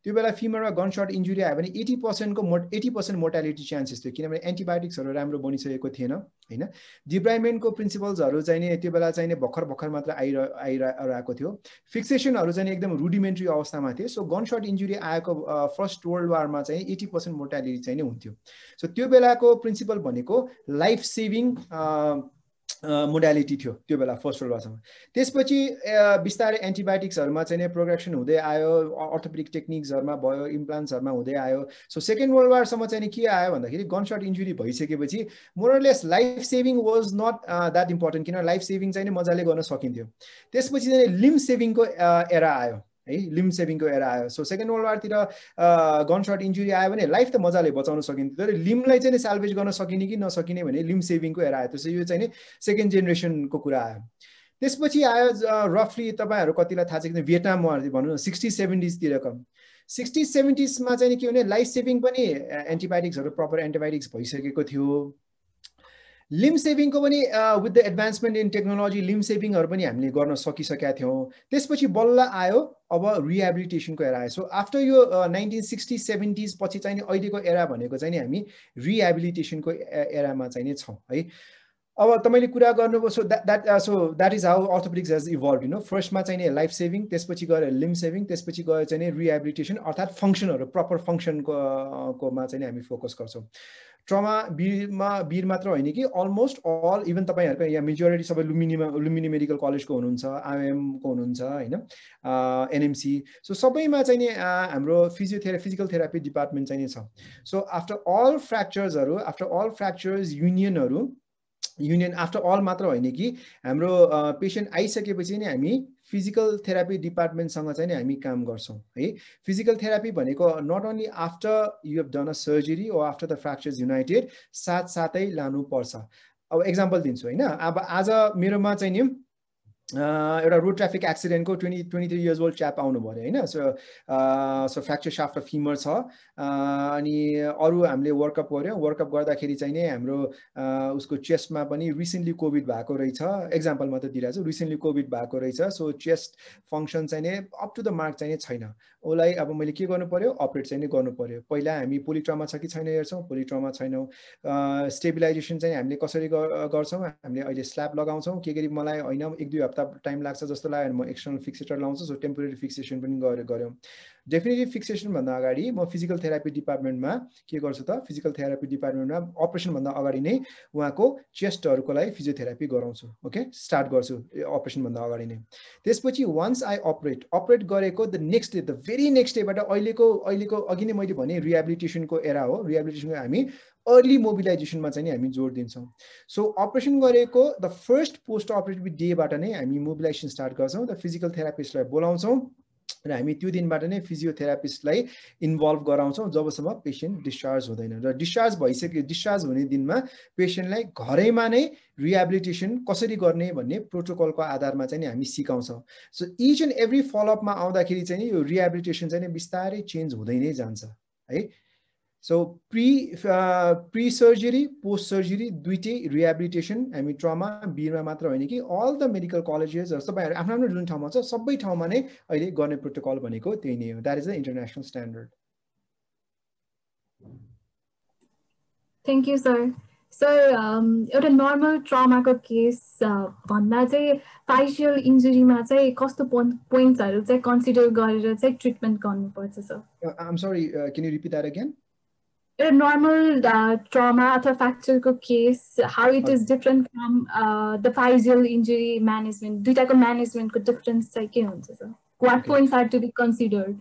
त्यो बेला फिमरमा गनसट इन्जुरी आयो भने एटी पर्सेन्टको मो एटी पर्सेन्ट मोर्टालिटी चान्सेस थियो किनभने एन्टिबायोटिक्सहरू राम्रो बनिसकेको थिएन होइन डिब्राइमेन्टको प्रिन्सिपल्सहरू चाहिँ त्यो बेला चाहिँ भर्खर भर्खर मात्र आइर आइरहेको थियो फिक्सेसनहरू चाहिँ एकदम रुडिमेन्ट्री अवस्थामा थियो सो गनसट इन्जुरी आएको फर्स्ट वर्ल्ड वारमा चाहिँ एटी पर्सेन्ट मोर्टालिटी चाहिँ नै हुन्थ्यो सो त्यो बेलाको प्रिन्सिपल भनेको लाइफ सेभिङ मोडालिटी थियो त्यो बेला फर्स्ट वर्ल्ड वारसम्म त्यसपछि बिस्तारै एन्टिबायोटिक्सहरूमा चाहिँ प्रोग्रेसन हुँदै आयो अर्थोपेडिक टेक्निक्सहरूमा भयो इम्प्लान्ट्सहरूमा हुँदै आयो सो सेकेन्ड वर्ल्ड वारसम्म चाहिँ के आयो भन्दाखेरि गनसट इन्जुरी भइसकेपछि more or less life saving was not that important किन लाइफ सेभिङ चाहिँ मजाले गर्न सकिन्थ्यो त्यसपछि चाहिँ लिम सेभिङको एरा आयो है लिम सेभिङको एरा आयो सो सेकेन्ड वर्ल्ड वारतिर गन सर्ट इन्जुरी आयो भने लाइफ त मजाले बचाउन सकिन्थ्यो तर लिमलाई चाहिँ साल्भेज गर्न सकिने कि नसकिने भने लिम सेभिङको एरा आयो त्यसो यो चाहिँ नि सेकेन्ड जेनेरेसनको कुरा आयो त्यसपछि आयो रफली तपाईँहरू कतिलाई थाहा छ किन भियटनाम भनौँ न सिक्सटी कम सिक्सटी सेभेन्टिजमा चाहिँ के भने लाइफ सेभिङ पनि एन्टिबायोटिक्सहरू प्रपर एन्टिबायोटिक्स भइसकेको थियो लिम सेभिङको पनि with the advancement in technology limb सेभिङहरू पनि हामीले गर्न सकिसकेका थियौँ त्यसपछि बल्ल आयो अब रिहेबिलिटेसनको एरा आयो सो आफ्टर यो नाइन्टिन सिक्सटी सेभेन्टिज पछि चाहिँ अहिलेको एरा भनेको चाहिँ नि हामी रिहेबिलिटेसनको एरामा चाहिँ नै छौँ है अब तपाईँले कुरा गर्नुभयो so that so that is how orthopaedics has evolved you know फर्स्टमा चाहिँ लाइफ सेभिङ त्यसपछि गएर लिम सेभिङ त्यसपछि गएर चाहिँ रिहेबिलिटेसन अर्थात् फङ्सनहरू प्रपर फङ्सनको कोमा चाहिँ हामी फोकस गर्छौँ ट्रमा बिरमा बिर मात्र होइन कि अलमोस्ट अल इभन तपाईँहरूको यहाँ मेजोरिटी सबै लुम्बिनीमा लुम्बिनी मेडिकल कलेजको हुनुहुन्छ आइएमको हुनुहुन्छ होइन एनएमसी uh, सो सबैमा चाहिँ नि uh, हाम्रो फिजियोथेरा फिजिकल थेरापी डिपार्टमेन्ट चाहिँ नि छ सो आफ्टर अल फ्र्याक्चर्सहरू आफ्टर अल फ्र्याक्चर्स युनियनहरू युनियन आफ्टर अल मात्र होइन कि हाम्रो पेसेन्ट आइसकेपछि नै हामी फिजिकल थेरापी डिपार्टमेन्टसँग चाहिँ नि हामी काम गर्छौँ है फिजिकल थेरापी भनेको not only after you have done a surgery or after the fractures united साथसाथै लानुपर्छ अब एक्जाम्पल दिन्छु होइन अब आज मेरोमा चाहिँ नि एउटा रोड ट्राफिक एक्सिडेन्टको twenty twenty three years old chap आउनुभयो भयो होइन so so fracture shaft of femur छ अनि अरू हामीले वर्कअप गऱ्यौँ वर्कअप गर्दाखेरि चाहिँ नै हाम्रो उसको चेस्टमा पनि रिसेन्टली कोभिड भएको रहेछ एक्जाम्पल मात्रै दिइरहेको छु रिसेन्टली कोभिड भएको रहेछ सो चेस्ट फङ्सन चाहिँ नै अप टु द मार्क चाहिँ छैन उसलाई अब मैले के गर्नु पऱ्यो अपरेट चाहिँ नै गर्नु पऱ्यो पहिला हामी पोलिट्रमा छ कि छैन हेर्छौँ पोलिट्रमा छैनौँ स्टेबिलाइजेसन चाहिँ हामीले कसरी गर्छौँ हामीले अहिले स्ल्याब लगाउँछौँ के गरी मलाई होइन एक दुई हप्ता टाइम लाग्छ जस्तो लाग्यो भने म एक्सटर्नल फिक्सेटर लाउँछु सो टेम्पोरेरी फिक्सेसन पनि गऱ्यो गऱ्यौँ डेफिनेटली फिक्सेसनभन्दा अगाडि म फिजिकल थेरापी डिपार्टमेन्टमा के गर्छु त फिजिकल थेरापी डिपार्टमेन्टमा अपरेसनभन्दा अगाडि नै उहाँको चेस्टहरूको लागि फिजियोथेरापी गराउँछु ओके स्टार्ट गर्छु अपरेसनभन्दा अगाडि नै त्यसपछि वान्स आई अपरेट अपरेट गरेको the next day the very next डेबाट अहिलेको अहिलेको अघि नै मैले भने रिहेबिलिटेसनको एरा हो रिहेबिलिटेसनको हामी अर्ली मोबिलाइजेसनमा चाहिँ हामी जोड दिन्छौँ सो अपरेसन गरेको द फर्स्ट पोस्ट अपरेटिभ डेबाट नै हामी मोबिलाइजेसन स्टार्ट गर्छौँ र फिजिकल थेरापिस्टलाई बोलाउँछौँ र हामी त्यो दिनबाट नै फिजियोथेरापिस्टलाई इन्भल्भ गराउँछौँ जबसम्म पेसेन्ट डिस्चार्ज हुँदैन र डिस्चार्ज भइसक्यो डिस्चार्ज हुने दिनमा पेसेन्टलाई घरैमा नै रिहेबिलिटेसन कसरी गर्ने भन्ने प्रोटोकलको आधारमा चाहिँ हामी सिकाउँछौँ सो इच एन्ड एभ्री फलोअपमा आउँदाखेरि चाहिँ यो रिहेबिलिटेसन चाहिँ बिस्तारै चेन्ज हुँदै नै जान्छ है so pre pre surgery post surgery दुइटै रिहेबिलिटेसन हामी ट्रमा बिरमा मात्र होइन कि अल द मेडिकल कलेजेसहरू तपाईँहरू आफ्नो आफ्नो जुन ठाउँमा छ सबै ठाउँमा नै अहिले गर्ने प्रोटोकल भनेको त्यही नै हो that is the international standard
thank you sir sir एउटा नर्मल ट्रमाको केस भन्दा चाहिँ फाइसियल इन्जुरीमा चाहिँ कस्तो पोइन्ट्सहरू चाहिँ कन्सिडर गरेर चाहिँ ट्रिटमेन्ट गर्नुपर्छ
sir I'm sorry can you repeat that again
a normal uh, trauma अथवा फ्र्याक्चरको case how it is different from the physeal injury management दुइटाको म्यानेजमेन्टको डिफरेन्स चाहिँ के हुन्छ sir what
points are to be considered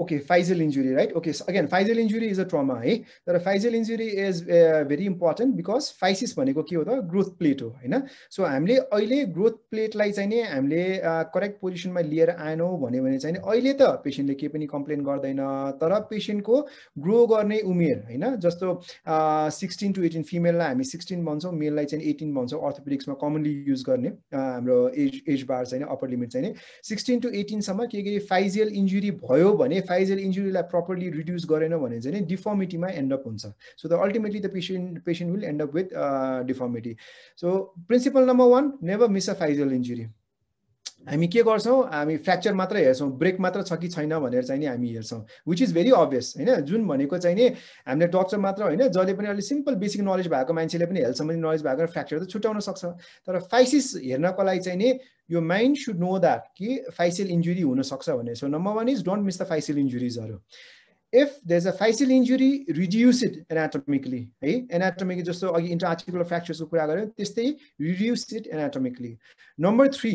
okay physeal injury right okay again physeal injury is a trauma है तर physeal injury is very important because physis भनेको के हो त ग्रोथ प्लेट हो होइन सो हामीले अहिले ग्रोथ प्लेटलाई चाहिँ नि हामीले करेक्ट uh, पोजिसनमा लिएर आएनौँ भन्यो भने चाहिँ अहिले त पेसेन्टले केही पनि कम्प्लेन गर्दैन तर पेसेन्टको ग्रो गर्ने उमेर होइन जस्तो सिक्सटिन टु एटिन फिमेललाई हामी सिक्सटिन भन्छौँ मेललाई चाहिँ एटिन भन्छौँ अर्थोपेडिक्समा कमनली युज गर्ने uh, हाम्रो एज एज बार चाहिँ अप्पर लिमिट चाहिँ सिक्सटिन टु एटिनसम्म के के फाइजियल इन्जुरी भयो भने फाइजल इन्जुरीलाई प्रपरली रिड्युस गरेन भने चाहिँ नि डिफर्मिटीमा एन्डअप हुन्छ so the ultimately the patient patient will end up with deformity so principle number one never miss a physeal injury हामी के गर्छौँ हामी फ्र्याक्चर मात्र हेर्छौँ ब्रेक मात्र छ कि छैन भनेर चाहिँ नि हामी हेर्छौँ विच इज भेरी अभियस होइन जुन भनेको चाहिँ नि हामीले डक्टर मात्र होइन जसले पनि अलिक सिम्पल बेसिक नलेज भएको मान्छेले पनि हेल्थ सम्बन्धी नलेज भएको फ्र्याक्चर त छुट्याउन सक्छ तर फाइसिस हेर्नको लागि चाहिँ नि यो माइन्ड सुड नो द्याट कि फाइसियल इन्जुरी हुनसक्छ भने so number one is don't miss the physeal इन्जुरिजहरू if is a physeal injury reduce it anatomically है एनाटोमिकली जस्तो अघि इन्टर आर्टिकुलर फ्रेक्चर्सको कुरा गऱ्यो त्यस्तै reduce it anatomically number three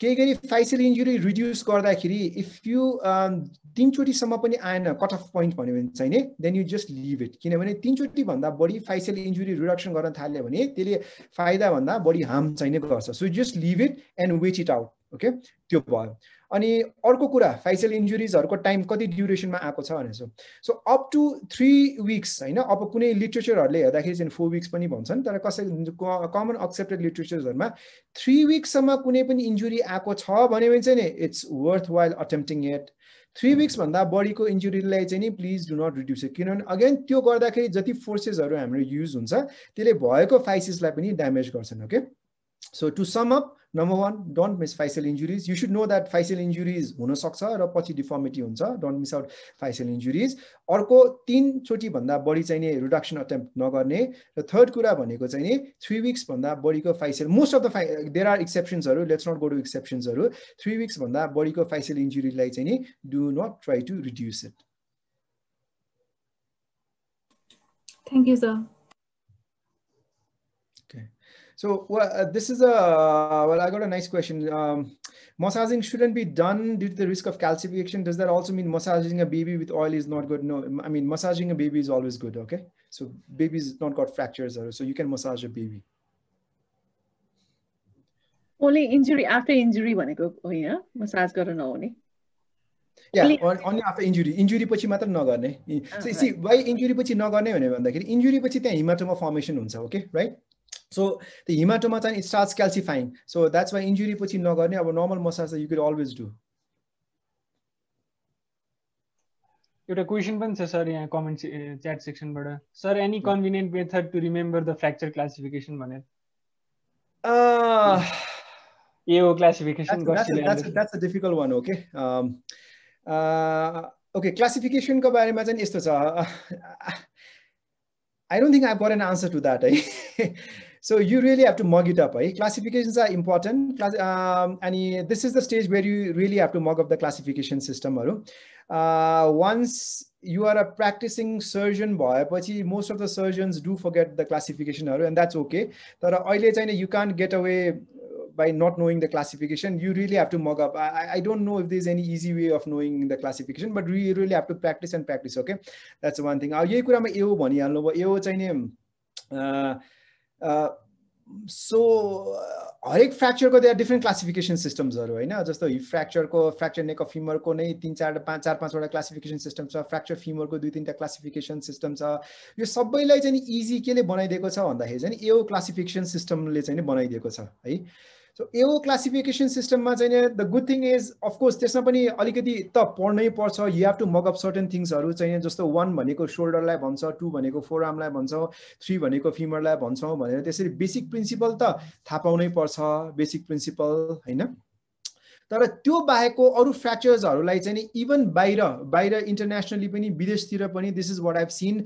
केही गरी फाइसियल इन्जुरी रिड्युस गर्दाखेरि इफ यु um, तिनचोटिसम्म पनि आएन कट अफ पोइन्ट भन्यो भने चाहिँ then you just leave it किनभने तिनचोटिभन्दा बढी फाइसियल इन्जुरी रिडक्सन गर्न थाल्यो भने त्यसले फाइदाभन्दा बढी हार्म चाहिँ नै गर्छ so just leave it and wait it out okay त्यो भयो अनि अर्को कुरा फाइसल इन्जुरिजहरूको टाइम कति ड्युरेसनमा आएको छ भनेर so so up to three weeks होइन अब कुनै लिट्रेचरहरूले हेर्दाखेरि चाहिँ फोर विक्स पनि भन्छन् तर कसै कमन एक्सेप्टेड लिट्रेचर्सहरूमा थ्री विक्ससम्म कुनै पनि इन्जुरी आएको छ भने चाहिँ नि it's worth while attempting at three विक्सभन्दा बढीको इन्जुरीलाई चाहिँ नि प्लिज डु नट रिड्युस किनभने अगेन त्यो गर्दाखेरि जति फोर्सेसहरू हाम्रो युज हुन्छ त्यसले भएको फाइसिसलाई पनि ड्यामेज गर्छन् okay So to sum up, number one, don't miss facial injuries. You should know that facial injuries is or pachi deformity onza. Don't miss out facial injuries. Orko tin choti banda body chahine reduction attempt nagarne. The third kura bhaneko chahine 3 weeks banda body ko facial most of the there are exceptions haru. Let's not go to exceptions haru. 3 weeks banda body ko facial injury lai chahine do not try to reduce it. Thank you sir. So well, uh, this is a, well, I got a nice question. Um, massaging shouldn't be done due to the risk of calcification. Does that also mean massaging a baby with oil is not good? No, I mean, massaging a baby is always good, okay? So babies not got fractures, so you can massage a baby.
Only injury, after injury Go भनेको oh, Yeah, massage गर्न नहुने
अन्य after injury injury पछि मात्र नगर्ने C why injury पछि नगर्ने भनेर भन्दाखेरि injury पछि त्यहाँ hematoma formation unsa. Okay, right. So the hematoma then it starts calcifying. So that's why injury puts in our normal muscles that you could always do.
You a question, but sir, Sorry, comment uh, chat section, but sir, any convenient method to remember the fracture classification, man?
Uh, ah. yeah. classification. That's, that's, a, difficult one. Okay. Um, uh, okay. Classification. Ka bari I don't think I've got an answer to that. Eh? So you really have to mug it up. Eh? Classifications are important. Class, um, and this is the stage where you really have to mug up the classification system. Uh, once you are a practicing surgeon boy, but most of the surgeons do forget the classification and that's okay. But you can't get away uh, by not knowing the classification, you really have to mug up. I, I don't know if there's any easy way of knowing the classification, but we really have to practice and practice, okay? That's one thing. यही so uh, uh, हरेक फ्र्याक्चरको त्यहाँ different classification सिस्टम्सहरू होइन जस्तो hip फ्र्याक्चरको fracture नेक फिमरको नै तिन चार पाँच चार पाँचवटा क्लासिफिकेसन सिस्टम छ फ्र्याक्चर फिमरको दुई तिनवटा क्लासिफिकेसन सिस्टम छ यो सबैलाई चाहिँ इजी केले बनाइदिएको छ भन्दाखेरि चाहिँ यो क्लासिफिकेसन सिस्टमले चाहिँ बनाइदिएको छ है सो यो क्लासिफिकेसन सिस्टममा चाहिँ the good thing is of course त्यसमा पनि अलिकति त पढ्नै पर्छ you have to mug up certain थिङ्सहरू चाहिँ जस्तो वान भनेको सोल्डरलाई भन्छ टू भनेको फोर आर्मलाई भन्छौँ थ्री भनेको फिमरलाई भन्छौँ भनेर त्यसरी बेसिक प्रिन्सिपल त थाहा पाउनै पर्छ बेसिक प्रिन्सिपल होइन तर त्यो बाहेकको अरू फ्र्याक्चर्सहरूलाई चाहिँ इभन बाहिर बाहिर इन्टरनेसनली पनि विदेशतिर पनि this is what I've seen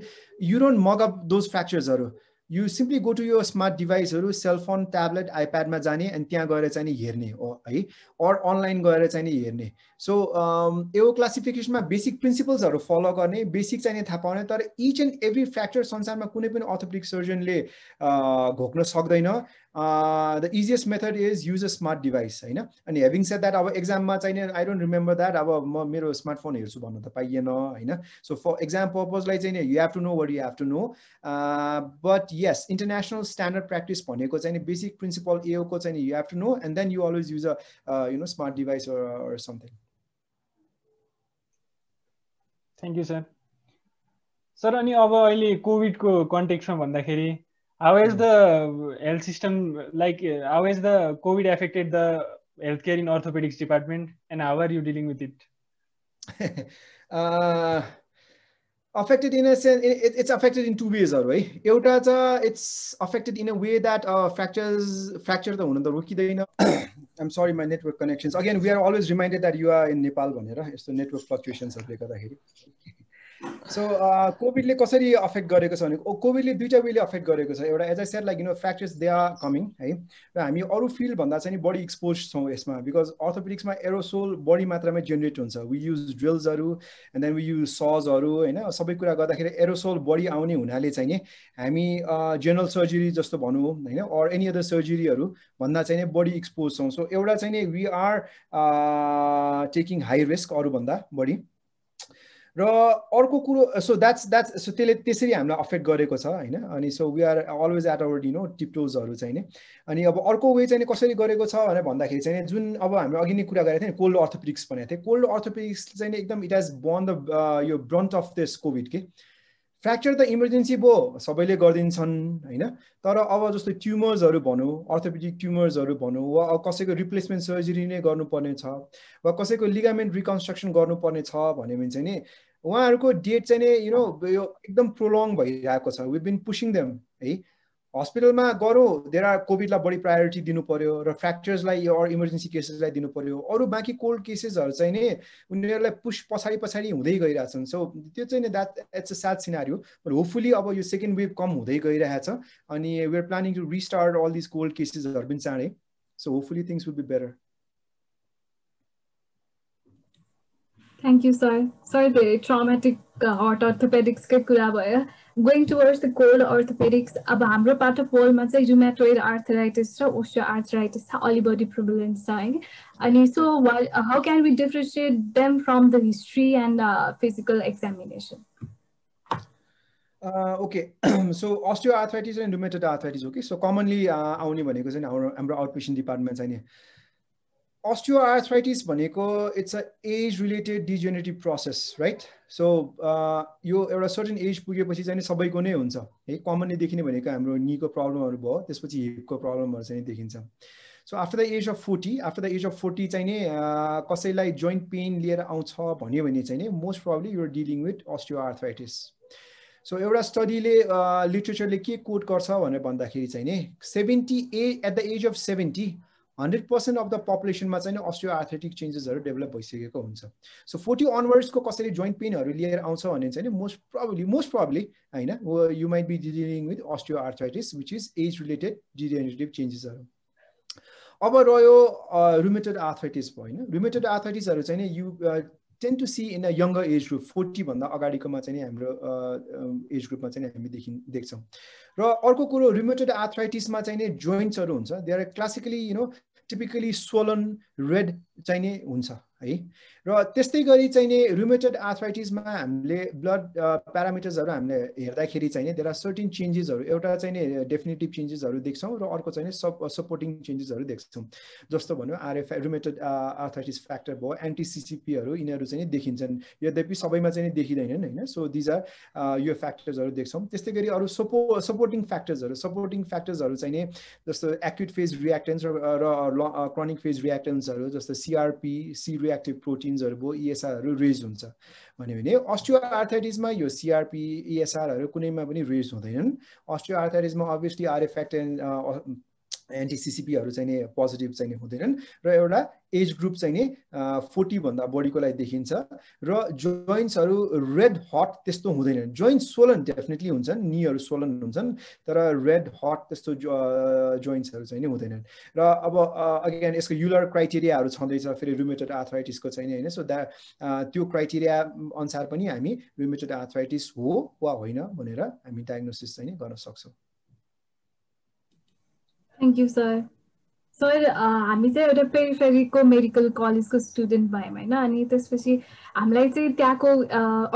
you don't mug up those फ्र्याक्चर्सहरू यु सिम्पली गो टु यो स्मार्ट डिभाइसहरू सेलफोन ट्याब्लेट आइप्याडमा जाने अनि त्यहाँ गएर चाहिँ नि हेर्ने हो है अर अनलाइन गएर चाहिँ नि हेर्ने सो um, यो क्लासिफिकेसनमा बेसिक प्रिन्सिपल्सहरू फलो गर्ने बेसिक चाहिँ नि थाहा पाउने तर इच एन्ड एभ्री फ्याक्टर संसारमा कुनै पनि अर्थोपेडिक सर्जनले uh, घोक्न सक्दैन Uh, the easiest method is use a smart device. you know. And having said that, our exam I don't remember that. Our mirror smartphone is so for exam purpose, you know, you have to know what you have to know. Uh, but yes, international standard practice point because any basic principle you have to know, and then you always use a uh, you know smart device or, something. Thank you, sir. Sir,
any of COVID context from how has hmm. the health system like? Uh, how has the COVID affected the healthcare in orthopedics department, and how are you
dealing with it? uh, affected in a sense, it, it's affected in two ways, right? it's affected in a way that uh, fractures fracture the. i I'm sorry, my network connections. Again, we are always reminded that you are in Nepal It's the network fluctuations ले so कोभिडले uh, कसरी affect गरेको छ भने कोभिडले दुइटा वेले affect गरेको छ एउटा as a share like you know factories they are coming है र हामी अरू फिल्डभन्दा चाहिँ बढी एक्सपोज छौँ यसमा बिकज अर्थोपेडिक्समा एरोसोल बढी मात्रामा जेनेरेट हुन्छ वी युज ड्रिल्सहरू एन्ड देन वी युज सजहरू होइन सबै कुरा गर्दाखेरि एरोसोल बढी आउने हुनाले चाहिँ नि हामी जेनरल uh, सर्जरी जस्तो भनौँ होइन अर एनी अदर सर्जरीहरू भन्दा चाहिँ नि बढी एक्सपोज छौँ सो एउटा चाहिँ नि we are taking high risk अरूभन्दा बढी र अर्को कुरो सो द्याट्स द्याट्स सो त्यसले त्यसरी हामीलाई अफेक्ट गरेको छ होइन अनि so we are always at our डिनो टिप्टोजहरू चाहिँ नि अनि अब अर्को वे चाहिँ कसरी गरेको छ भनेर भन्दाखेरि चाहिँ जुन अब हामीले अघि नै कुरा गरेको थियौँ नि कोल्ड अर्थोपिक्स भनेको थिएँ कोल्ड अर्थोपिक्स चाहिँ एकदम इट हेज बर्न द यो ब्रन्ट अफ दिस कोभिड के फ्र्याक्चर त इमर्जेन्सी भयो सबैले गरिदिन्छन् होइन तर अब जस्तो ट्युमर्सहरू भनौँ अर्थोपेडिक ट्युमर्सहरू भनौँ वा अब कसैको रिप्लेसमेन्ट सर्जरी नै गर्नुपर्ने छ वा कसैको लिगामेन्ट रिकन्स्ट्रक्सन गर्नुपर्ने छ भन्यो भने चाहिँ नि उहाँहरूको डेट चाहिँ नि यु नो यो एकदम प्रोलङ भइरहेको छ बिन पुसिङ देम है हस्पिटलमा गरौँ देयर आर कोभिडलाई बढी प्रायोरिटी दिनु पऱ्यो र फ्र्याक्चर्सलाई अरू इमर्जेन्सी केसेसलाई दिनु पऱ्यो अरू बाँकी कोल्ड केसेसहरू चाहिँ नि उनीहरूलाई पुस पछाडि पछाडि हुँदै गइरहेछन् सो त्यो चाहिँ नि that it's a sad scenario र होपफुली अब यो सेकेन्ड वेभ कम हुँदै गइरहेछ अनि we're planning to restart all this cold केसेसहरू पनि चाँडै so hopefully things will be better
Thank you, sir. Sorry, the traumatic uh, or orthopedics kura Going towards the cold orthopedics, abhamra part of world ma rheumatoid arthritis or osteoarthritis, olive body prevalence sign. so, uh, how can we differentiate them from the history and uh, physical examination?
Uh, okay, so osteoarthritis and rheumatoid arthritis. Okay, so commonly, uh, only one because in our, our outpatient departments, I mean. Osteoarthritis भनेको it's a age related degenerative process right so यो एउटा certain age पुगेपछि चाहिँ सबैको नै हुन्छ है commonly देखिने भनेको हाम्रो निको प्रब्लमहरू भयो त्यसपछि हिपको प्रब्लमहरू चाहिँ देखिन्छ so after the age of forty after the age of forty चाहिँ नि uh, कसैलाई जोइन्ट पेन लिएर आउँछ भन्यो भने चाहिँ नि most probably you're dealing with osteoarthritis so एउटा स्टडीले लिट्रेचरले uh, के कोट गर्छ भनेर भन्दाखेरि चाहिँ नि seventy a at the age of seventy hundred percent of the पपुलेसनमा चाहिँ अस्ट्रियो एथलेटिक चेन्जेसहरू डेभलप भइसकेको हुन्छ सो फोर्टी अनवर्ड्सको कसरी जोइन्ट पेनहरू लिएर आउँछ भने चाहिँ मोस्ट प्रब्ली मोस्ट प्रब्लि होइन you might be dealing with osteo arthritis which is age related degenerative चेन्जेसहरू अब रह्यो रुमेटेड आर्थराइटिस भयो होइन रुमेटेड आर्थराइटिसहरू चाहिँ you tend to see in a younger age group फोर्टीभन्दा अगाडिकोमा चाहिँ हाम्रो एज ग्रुपमा चाहिँ हामी देखि देख्छौँ र अर्को कुरो रिमोटेड आर्थराइटिसमा चाहिँ जोइन्ट्सहरू हुन्छ they are classically you know typically swollen red चाहिने हुन्छ है र त्यस्तै गरी चाहिँ नि रुमेटेड आर्थराइटिसमा हामीले ब्लड प्यारामिटर्सहरू हामीले हेर्दाखेरि चाहिँ देयर आर सर्टिन चेन्जेसहरू एउटा चाहिँ नि डेफिनेटिभ चेन्जेसहरू देख्छौँ र अर्को चाहिँ नि सप सपोर्टिङ चेन्जेसहरू देख्छौँ जस्तो भन्यो आरएफ रुमेटेड आर्थराइटिस फ्याक्टर भयो एन्टिसिसिपीहरू यिनीहरू चाहिँ देखिन्छन् यद्यपि सबैमा चाहिँ देखिँदैनन् होइन सो दिज आर यो फ्याक्टर्सहरू देख्छौँ त्यस्तै गरी अरू सपो सपोर्टिङ फ्याक्टर्सहरू सपोर्टिङ फ्याक्टर्सहरू चाहिँ नि जस्तो एक्युट फेज रियाक्टेन्स र क्रोनिक फेज रियाक्टेन्सहरू जस्तो सिआरपी सी रियाक्टिभ प्रोटिन जिन्सहरू भयो इएसआरहरू e रेज हुन्छ भन्यो भने अस्ट्रियो आर्थाइटिसमा यो सिआरपी इएसआरहरू e कुनैमा पनि रेज हुँदैनन् अस्ट्रियो आर्थाइटिसमा अभियसली आरएफेक्ट एन्ड एन्टी चाहिँ नि पोजिटिभ चाहिँ नि हुँदैनन् र एउटा एज ग्रुप चाहिँ नि फोर्टीभन्दा बढीकोलाई देखिन्छ र जोइन्ट्सहरू रेड हट त्यस्तो हुँदैनन् जोइन्ट सोलन डेफिनेटली हुन्छन् निहरू सोलन हुन्छन् तर रेड हट त्यस्तो जो जोइन्ट्सहरू चाहिँ नि हुँदैनन् र अब अगेन यसको युलर क्राइटेरियाहरू छँदैछ फेरि रुमेटेड आर्थराइटिसको चाहिँ होइन सो द्या त्यो क्राइटेरिया अनुसार पनि हामी रुमेटेड आर्थराइटिस हो वा होइन भनेर हामी डायग्नोसिस चाहिँ गर्न सक्छौँ
थ्याङ्क यू सर सर हामी चाहिँ एउटा पेरिफेरीको मेडिकल कलेजको स्टुडेन्ट भयौँ होइन अनि त्यसपछि हामीलाई चाहिँ त्यहाँको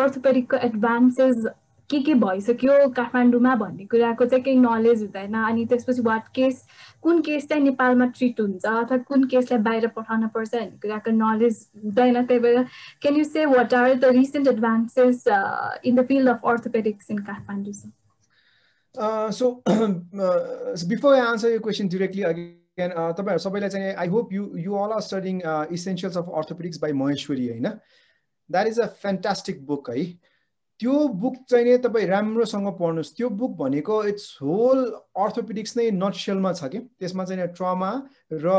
अर्थोपेडिकको uh, एडभान्सेस के के भइसक्यो काठमाडौँमा भन्ने कुराको चाहिँ केही नलेज हुँदैन अनि त्यसपछि वाट केस कुन केस चाहिँ नेपालमा ट्रिट हुन्छ अथवा कुन केसलाई बाहिर पठाउन पर्छ भन्ने कुराको नलेज हुँदैन त्यही भएर can you say what are the recent advances in the field of orthopaedics in Kathmandu
so before I answer यो क्वेसन डिरेक्टली अगेन तपाईँहरू सबैलाई चाहिँ I hope you you all are studying essentials of orthopaedics by Maheshwari होइन that is a fantastic book है त्यो book चाहिँ नि तपाईँ राम्रोसँग पढ्नुहोस् त्यो बुक भनेको इट्स होल अर्थोपेडिक्स नै नटसेलमा छ कि त्यसमा चाहिँ ट्रमा र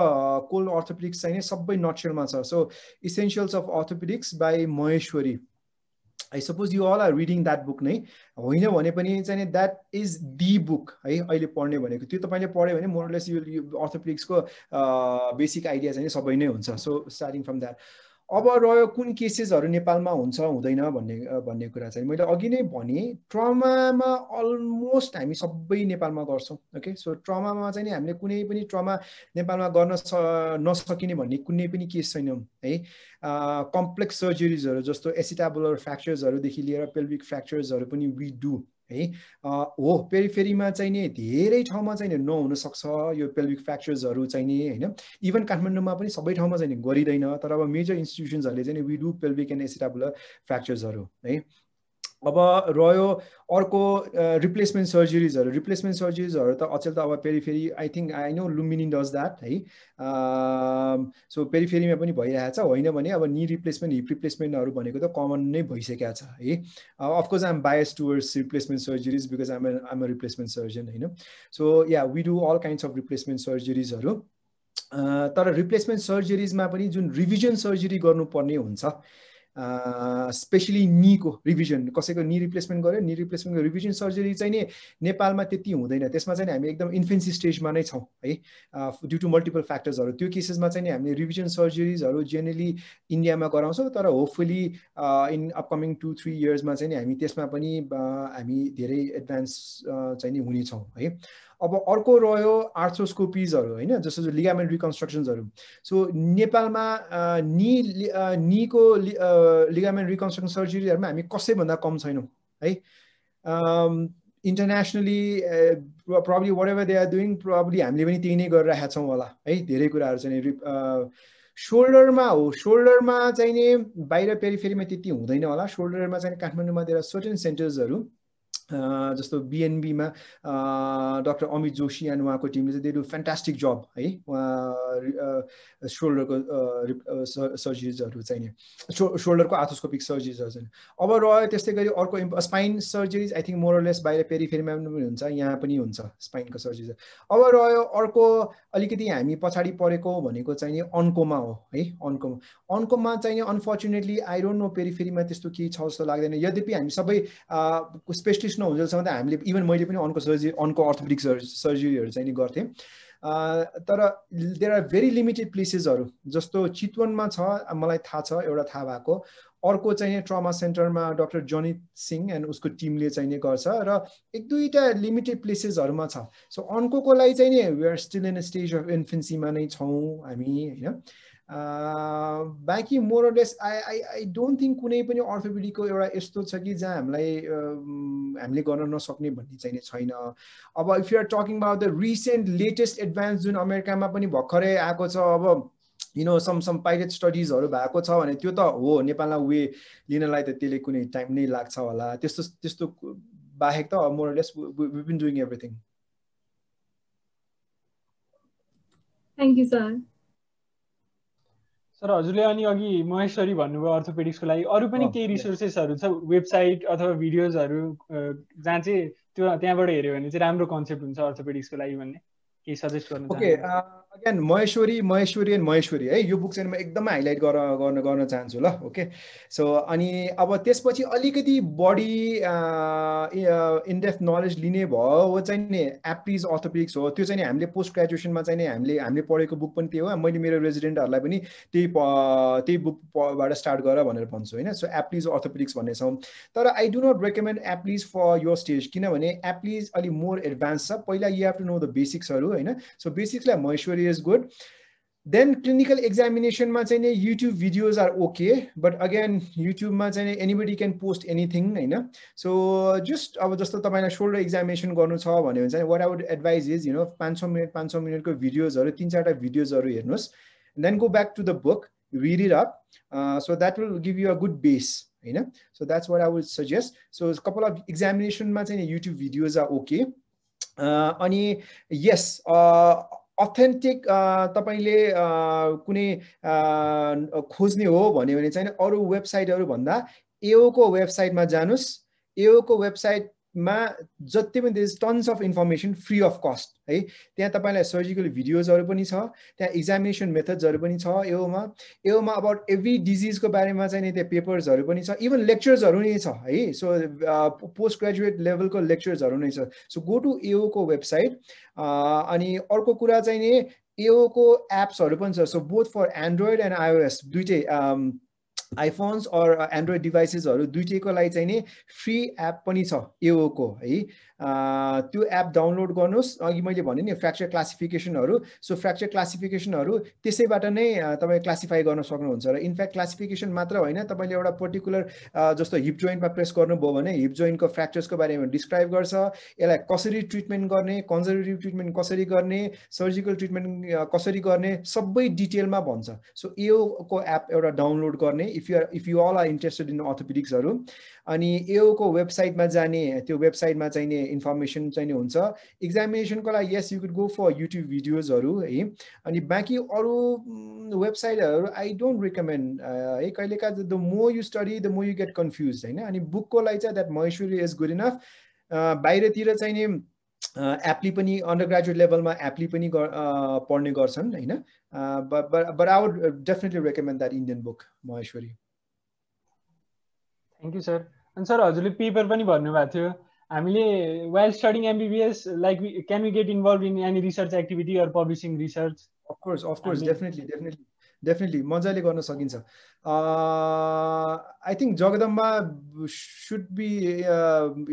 कोल्ड uh, अर्थोपेडिक्स चाहिँ नि सबै नटसेलमा छ so essentials of orthopaedics by Maheshwari I suppose you all are reading that book नै होइन भने पनि चाहिँ द्याट इज दि बुक है अहिले पढ्ने भनेको त्यो तपाईँले पढ्यो भने मोरलेस यो अर्थोपेडिक्सको बेसिक आइडिया चाहिँ सबै नै हुन्छ सो स्टार्टिङ फ्रम द्याट अब रह्यो कुन केसेसहरू नेपालमा हुन्छ हुँदैन भन्ने भन्ने कुरा चाहिँ मैले अघि नै भने ट्रमामा अलमोस्ट हामी सबै नेपालमा गर्छौँ ओके सो ट्रमामा चाहिँ नि हामीले कुनै पनि ट्रमा नेपालमा गर्न स नसकिने भन्ने कुनै पनि केस छैनौँ है कम्प्लेक्स सर्जरिजहरू जस्तो एसिटाबुलर फ्र्याक्चर्सहरूदेखि लिएर पेल्भिक फ्र्याक्चर्सहरू पनि वी डु है हो पेरिफेरीमा चाहिँ नि धेरै ठाउँमा चाहिँ नि नहुनसक्छ यो पेल्भिक चाहिँ नि होइन इभन काठमाडौँमा पनि सबै ठाउँमा चाहिँ नि गरिँदैन तर अब मेजर इन्स्टिट्युसन्सहरूले चाहिँ we do pelvic and acetabular फ्र्याक्चर्सहरू है अब रह्यो अर्को रिप्लेसमेन्ट सर्जरिजहरू रिप्लेसमेन्ट सर्जरिजहरू त अचेल त अब periphery I think I know Lumbini does that है सो पेरिफेरीमा पनि भइरहेछ होइन भने अब नि रिप्लेसमेन्ट हिप रिप्लेसमेन्टहरू भनेको त कमन नै भइसकेको छ है of course I am bias towards replacement surgeries because I'm I'm a replacement surgeon होइन so yeah we do all kinds of replacement सर्जरिजहरू तर रिप्लेसमेन्ट सर्जरिजमा पनि जुन रिभिजन सर्जरी गर्नुपर्ने हुन्छ स्पेसली निको रिभिजन कसैको नि रिप्लेसमेन्ट गऱ्यो नि रिप्लेसमेन्टको रिभिजन सर्जरी चाहिँ नि नेपालमा त्यति हुँदैन त्यसमा चाहिँ हामी एकदम इन्फेन्सी स्टेजमा नै छौँ है ड्यु टु मल्टिपल फ्याक्टर्सहरू त्यो केसेसमा चाहिँ हामीले रिभिजन सर्जरिजहरू जेनरली इन्डियामा गराउँछौँ तर hopefully in upcoming two three इयर्समा चाहिँ नि हामी त्यसमा पनि हामी धेरै एडभान्स चाहिँ नि हुनेछौँ है अब अर्को रह्यो आर्थ्रोस्कोपिजहरू होइन जस्तो लिगामेन्ट रिकन्स्ट्रक्सन्सहरू सो नेपालमा नि निको लिगामेन्ट रिकन्स्ट्रक्सन सर्जरीहरूमा हामी कसैभन्दा कम छैनौँ है internationally probably whatever they are doing probably हामीले पनि त्यही नै गरिरहेका छौँ होला है धेरै कुराहरू चाहिँ सोल्डरमा हो सोल्डरमा चाहिँ नि बाहिर पेरिफेरीमा त्यति हुँदैन होला सोल्डरमा चाहिँ काठमाडौँमा धेरै सर्टेन सेन्टर्सहरू जस्तो बिएनबीमा डक्टर अमित जोशी एन्ड उहाँको टिमले चाहिँ दे डु फ्यान्टास्टिक जब है उहाँ सोल्डरको सर्जरिजहरू चाहिने सो सोल्डरको आर्थोस्कोपिक सर्जरिजहरू चाहिँ अब रह्यो त्यस्तै गरी अर्को spine surgeries I think more or less बाहिर पेरिफेरीमा पनि हुन्छ यहाँ पनि हुन्छ स्पाइनको सर्जरिज अब रह्यो अर्को अलिकति हामी पछाडि परेको भनेको चाहिने अन्कोमा हो है अन्कोमा अन्कोमा चाहिने अनफोर्चुनेटली आई डोन्ट नो पेरिफेरीमा त्यस्तो केही छ जस्तो लाग्दैन यद्यपि हामी सबै स्पेसली इन्ट्रोड्युस नहुन्जेलसम्म त हामीले इभन मैले पनि अनको सर्जरी अनको अर्थोपेडिक सर्जरीहरू चाहिँ नि गर्थेँ तर देयर आर भेरी लिमिटेड प्लेसेसहरू जस्तो चितवनमा छ मलाई थाहा छ एउटा थाहा भएको अर्को चाहिँ ट्रमा सेन्टरमा डक्टर जनित सिंह एन्ड उसको टिमले चाहिँ नि गर्छ र एक दुईवटा लिमिटेड प्लेसेसहरूमा छ सो अन्को लागि चाहिँ नि we are still in stage of इन्फेन्सीमा नै छौँ हामी होइन Uh, बाँकी more or less I I I don't think कुनै पनि अर्थोपेडिकको एउटा यस्तो छ कि जहाँ हामीलाई um, हामीले गर्न नसक्ने भन्ने चाहिँ छैन अब if you are talking about the recent latest advance जुन अमेरिकामा पनि भर्खरै आएको छ अब you know some some pilot स्टडिजहरू भएको छ भने त्यो त हो नेपालमा वे लिनलाई त त्यसले कुनै टाइम नै लाग्छ होला त्यस्तो त्यस्तो बाहेक त more or less been doing everything
thank you sir
sir हजुरले अनि अघि महेश्वरी भन्नुभयो अर्थोपेडिक्सको लागि अरू पनि केही रिसोर्सेसहरू छ वेबसाइट अथवा भिडियोजहरू जहाँ चाहिँ त्यो त्यहाँबाट हेऱ्यो भने चाहिँ राम्रो कन्सेप्ट हुन्छ अर्थोपेडिक्सको लागि भन्ने केही सजेस्ट गर्नु okay
again Maheshwari Maheshwari and Maheshwari है यो बुक चाहिँ म एकदमै हाइलाइट गर गर्न गर्न चाहन्छु ल ओके सो अनि अब त्यसपछि अलिकति बढी इन्डेप्थ नलेज लिने भयो हो चाहिँ नि एप्रिज अर्थोपिक्स हो त्यो चाहिँ हामीले पोस्ट ग्रेजुएसनमा चाहिँ नि हामीले हामीले पढेको बुक पनि त्यही हो मैले मेरो रेजिडेन्टहरूलाई पनि त्यही त्यही बुकबाट स्टार्ट गर भनेर भन्छु होइन सो एप्लिज अर्थोपिक्स भन्ने छौँ तर I do not recommend Apley's for यो स्टेज किनभने एप्लिज अलिक मोर एडभान्स छ पहिला you have to know the बेसिक्सहरू होइन सो बेसिक्सलाई Maheshwari is good then clinical examination ma youtube videos are okay but again youtube ma anybody can post anything know. so just just jasto tapaila shoulder examination garnu cha bhanyo bhane what i would advise is you know 500 minute 500 minute go videos or tin charta videos haru hernos then go back to the book read it up uh, so that will give you a good base you know so that's what i would suggest so a couple of examination ma youtube videos are okay uh, yes. uh, authentic तपाईँले कुनै खोज्ने हो भन्यो भने चाहिँ अरू वेबसाइटहरू भन्दा एओको वेबसाइटमा जानुहोस् एओको वेबसाइट मा जति पनि these tons of information free of cost है त्यहाँ तपाईँलाई सर्जिकल भिडियोजहरू पनि छ त्यहाँ इक्जामिनेसन मेथड्सहरू पनि छ योमा योमा अबाउट एभ्री डिजिजको बारेमा चाहिँ नि त्यहाँ पेपर्सहरू पनि छ इभन लेक्चर्सहरू नै छ है सो पोस्ट ग्रेजुएट लेभलको लेक्चर्सहरू नै छ सो गो टु एओको वेबसाइट अनि अर्को कुरा चाहिँ नि एओको एप्सहरू पनि छ so both for Android and iOS दुइटै um, आइफोन्स अर एन्ड्रोइड डिभाइसेसहरू दुइटैको लागि चाहिँ नि फ्री एप पनि छ एओको है त्यो एप डाउनलोड गर्नुहोस् अघि मैले भने नि फ्र्याक्चर क्लासिफिकेसनहरू सो फ्र्याक्चर क्लासिफिकेसनहरू त्यसैबाट नै तपाईँ क्लासिफाई गर्न सक्नुहुन्छ र इनफ्याक्ट क्लासिफिकेसन मात्र होइन तपाईँले एउटा पर्टिकुलर जस्तो हिप जोइन्टमा प्रेस गर्नुभयो भने हिप जोइन्टको फ्र्याक्चर्सको बारेमा डिस्क्राइब गर्छ यसलाई कसरी ट्रिटमेन्ट गर्ने कन्जर्भेटिभ ट्रिटमेन्ट कसरी गर्ने सर्जिकल ट्रिटमेन्ट कसरी गर्ने सबै डिटेलमा भन्छ सो योको एप एउटा डाउनलोड गर्ने if you're if you all are interested in अर्थोपेडिक्सहरू अनि एओको वेबसाइटमा जाने त्यो वेबसाइटमा चाहिने इन्फर्मेसन चाहिने हुन्छ इक्जामिनेसनको लागि yes you could go for YouTube भिडियोजहरू है अनि बाँकी अरू वेबसाइटहरू आई डोन्ट रिकमेन्ड है कहिलेकाहीँ the more you study the more you get confuse होइन अनि बुकको लागि चाहिँ that Maheshwari is good enough बाहिरतिर चाहिने एप्ली पनि अन्डर ग्रेजुएट लेभलमा एप्ली पनि पढ्ने गर्छन् होइन but but I would definitely recommend that Indian book Maheshwari
thank you sir अनि सर हजुरले पेपर पनि भन्नुभएको थियो हामीले while studying MBBS like can you get involve in any research activity or publishing
research of course of course definitely definitely definitely मजाले गर्न सकिन्छ I think Jagdamba should be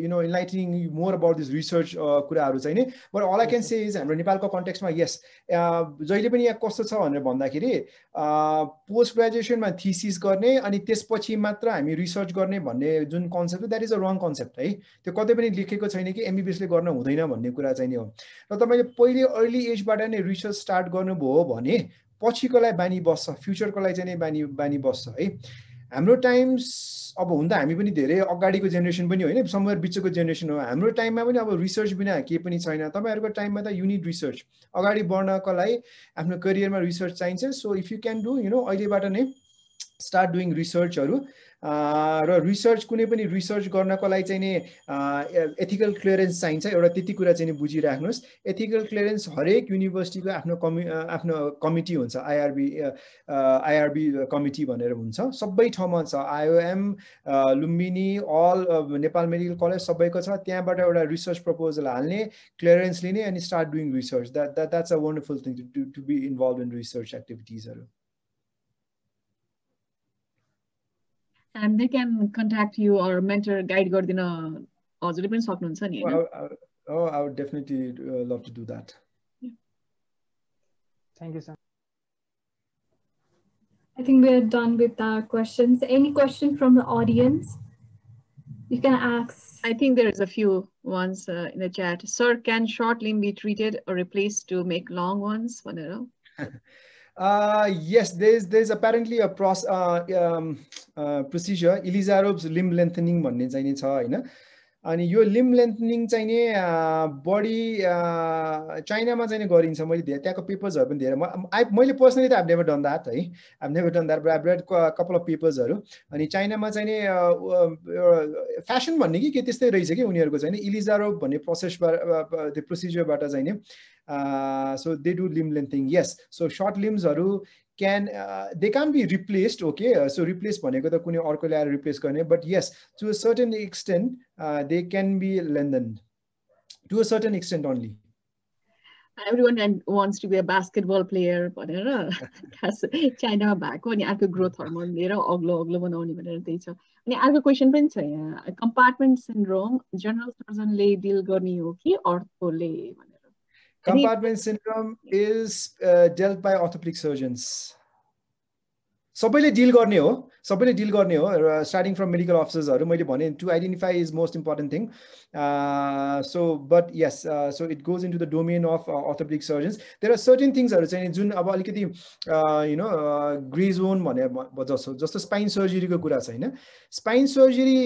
you know enlightening more about this research कुराहरू चाहिँ नि but all I can say is हाम्रो नेपालको कन्टेक्स्टमा यस जहिले पनि यहाँ कस्तो छ भनेर भन्दाखेरि पोस्ट ग्रेजुएसनमा थिसिस गर्ने अनि त्यसपछि मात्र हामी रिसर्च गर्ने भन्ने जुन concept that is a wrong concept है त्यो कतै पनि लेखेको छैन कि एमबिबिएसले गर्न हुँदैन भन्ने कुरा चाहिँ नि हो र तपाईँले पहिले अर्ली एजबाट नै रिसर्च स्टार्ट गर्नुभयो भने पछिकोलाई बानी बस्छ लागि चाहिँ नै बानी बानी बस्छ है हाम्रो टाइम्स अब हुन त हामी पनि धेरै अगाडिको जेनेरेसन पनि होइन समय बिचको जेनेरेसन हो हाम्रो टाइममा पनि अब रिसर्च बिना केही पनि छैन तपाईँहरूको टाइममा त युनिट रिसर्च अगाडि बढ्नको लागि आफ्नो करियरमा रिसर्च चाहिन्छ so if you can do you know अहिलेबाट नै स्टार्ट डुइङ रिसर्चहरू र रिसर्च कुनै पनि रिसर्च गर्नको लागि चाहिँ नि एथिकल क्लियरेन्स चाहिन्छ एउटा त्यति कुरा चाहिँ नि बुझिराख्नुहोस् एथिकल क्लियरेन्स हरेक युनिभर्सिटीको आफ्नो कमि आफ्नो कमिटी हुन्छ आइआरबी आइआरबी कमिटी भनेर हुन्छ सबै ठाउँमा छ IOM Lumbini all Nepal medical college सबैको छ त्यहाँबाट एउटा रिसर्च प्रपोजल हाल्ने क्लियरेन्स लिने अनि start doing research that that's a wonderful thing to be involve in research एक्टिभिटिजहरू
And they can contact you or mentor, guide Gordina or the different software.
Oh, I would definitely uh, love to do that.
Thank you, sir.
I think we're done with our questions. Any question from the audience? You can ask. I think there is a few
ones uh, in the chat. Sir, can short limb be treated or replaced to make long ones? One
Uh, yes, there's there's apparently a process uh, um, uh, procedure Elizarob's limb lengthening भन्ने अनि यो lim लेन्थनिङ नि body चाइनामा चाहिँ गरिन्छ मैले धेरै त्यहाँको पिपल्सहरू पनि धेरै म मैले पर्सनली त नेभर डन द्याट है have never done that I read couple of पिपल्सहरू अनि चाइनामा चाहिँ चाहिने फेसन भन्ने कि के त्यस्तै रहेछ कि उनीहरूको चाहिँ इलिजारो भन्ने प्रोसेसबाट त्यो प्रोसिजरबाट चाहिँ so they do limb lengthening yes so short लिम्सहरू can uh, they can be replaced okay uh, so replace bhaneko ta kunai arko le replace garne but yes to a certain extent uh, they can be lengthened to a certain extent only
everyone wants to be a basketball player bhanera khas china ma bhako ani growth hormone le ra aglo aglo banaune bhanera tei cha ani arko question pani cha compartment syndrome general surgeon le deal garne ho ki ortho le
Compartment syndrome is dealt by orthopedic surgeons. सबैले deal गर्ने हो सबैले deal गर्ने हो र starting from medical अफिसर्सहरू मैले भने to identify is most important thing so but yes so it goes into the domain of orthopaedic surgeons there are certain थिङ्सहरू चाहिँ जुन अब अलिकति यु नो ग्रे जोन भनेर जस्तो जस्तो स्पाइन सर्जरीको कुरा छ होइन spine surgery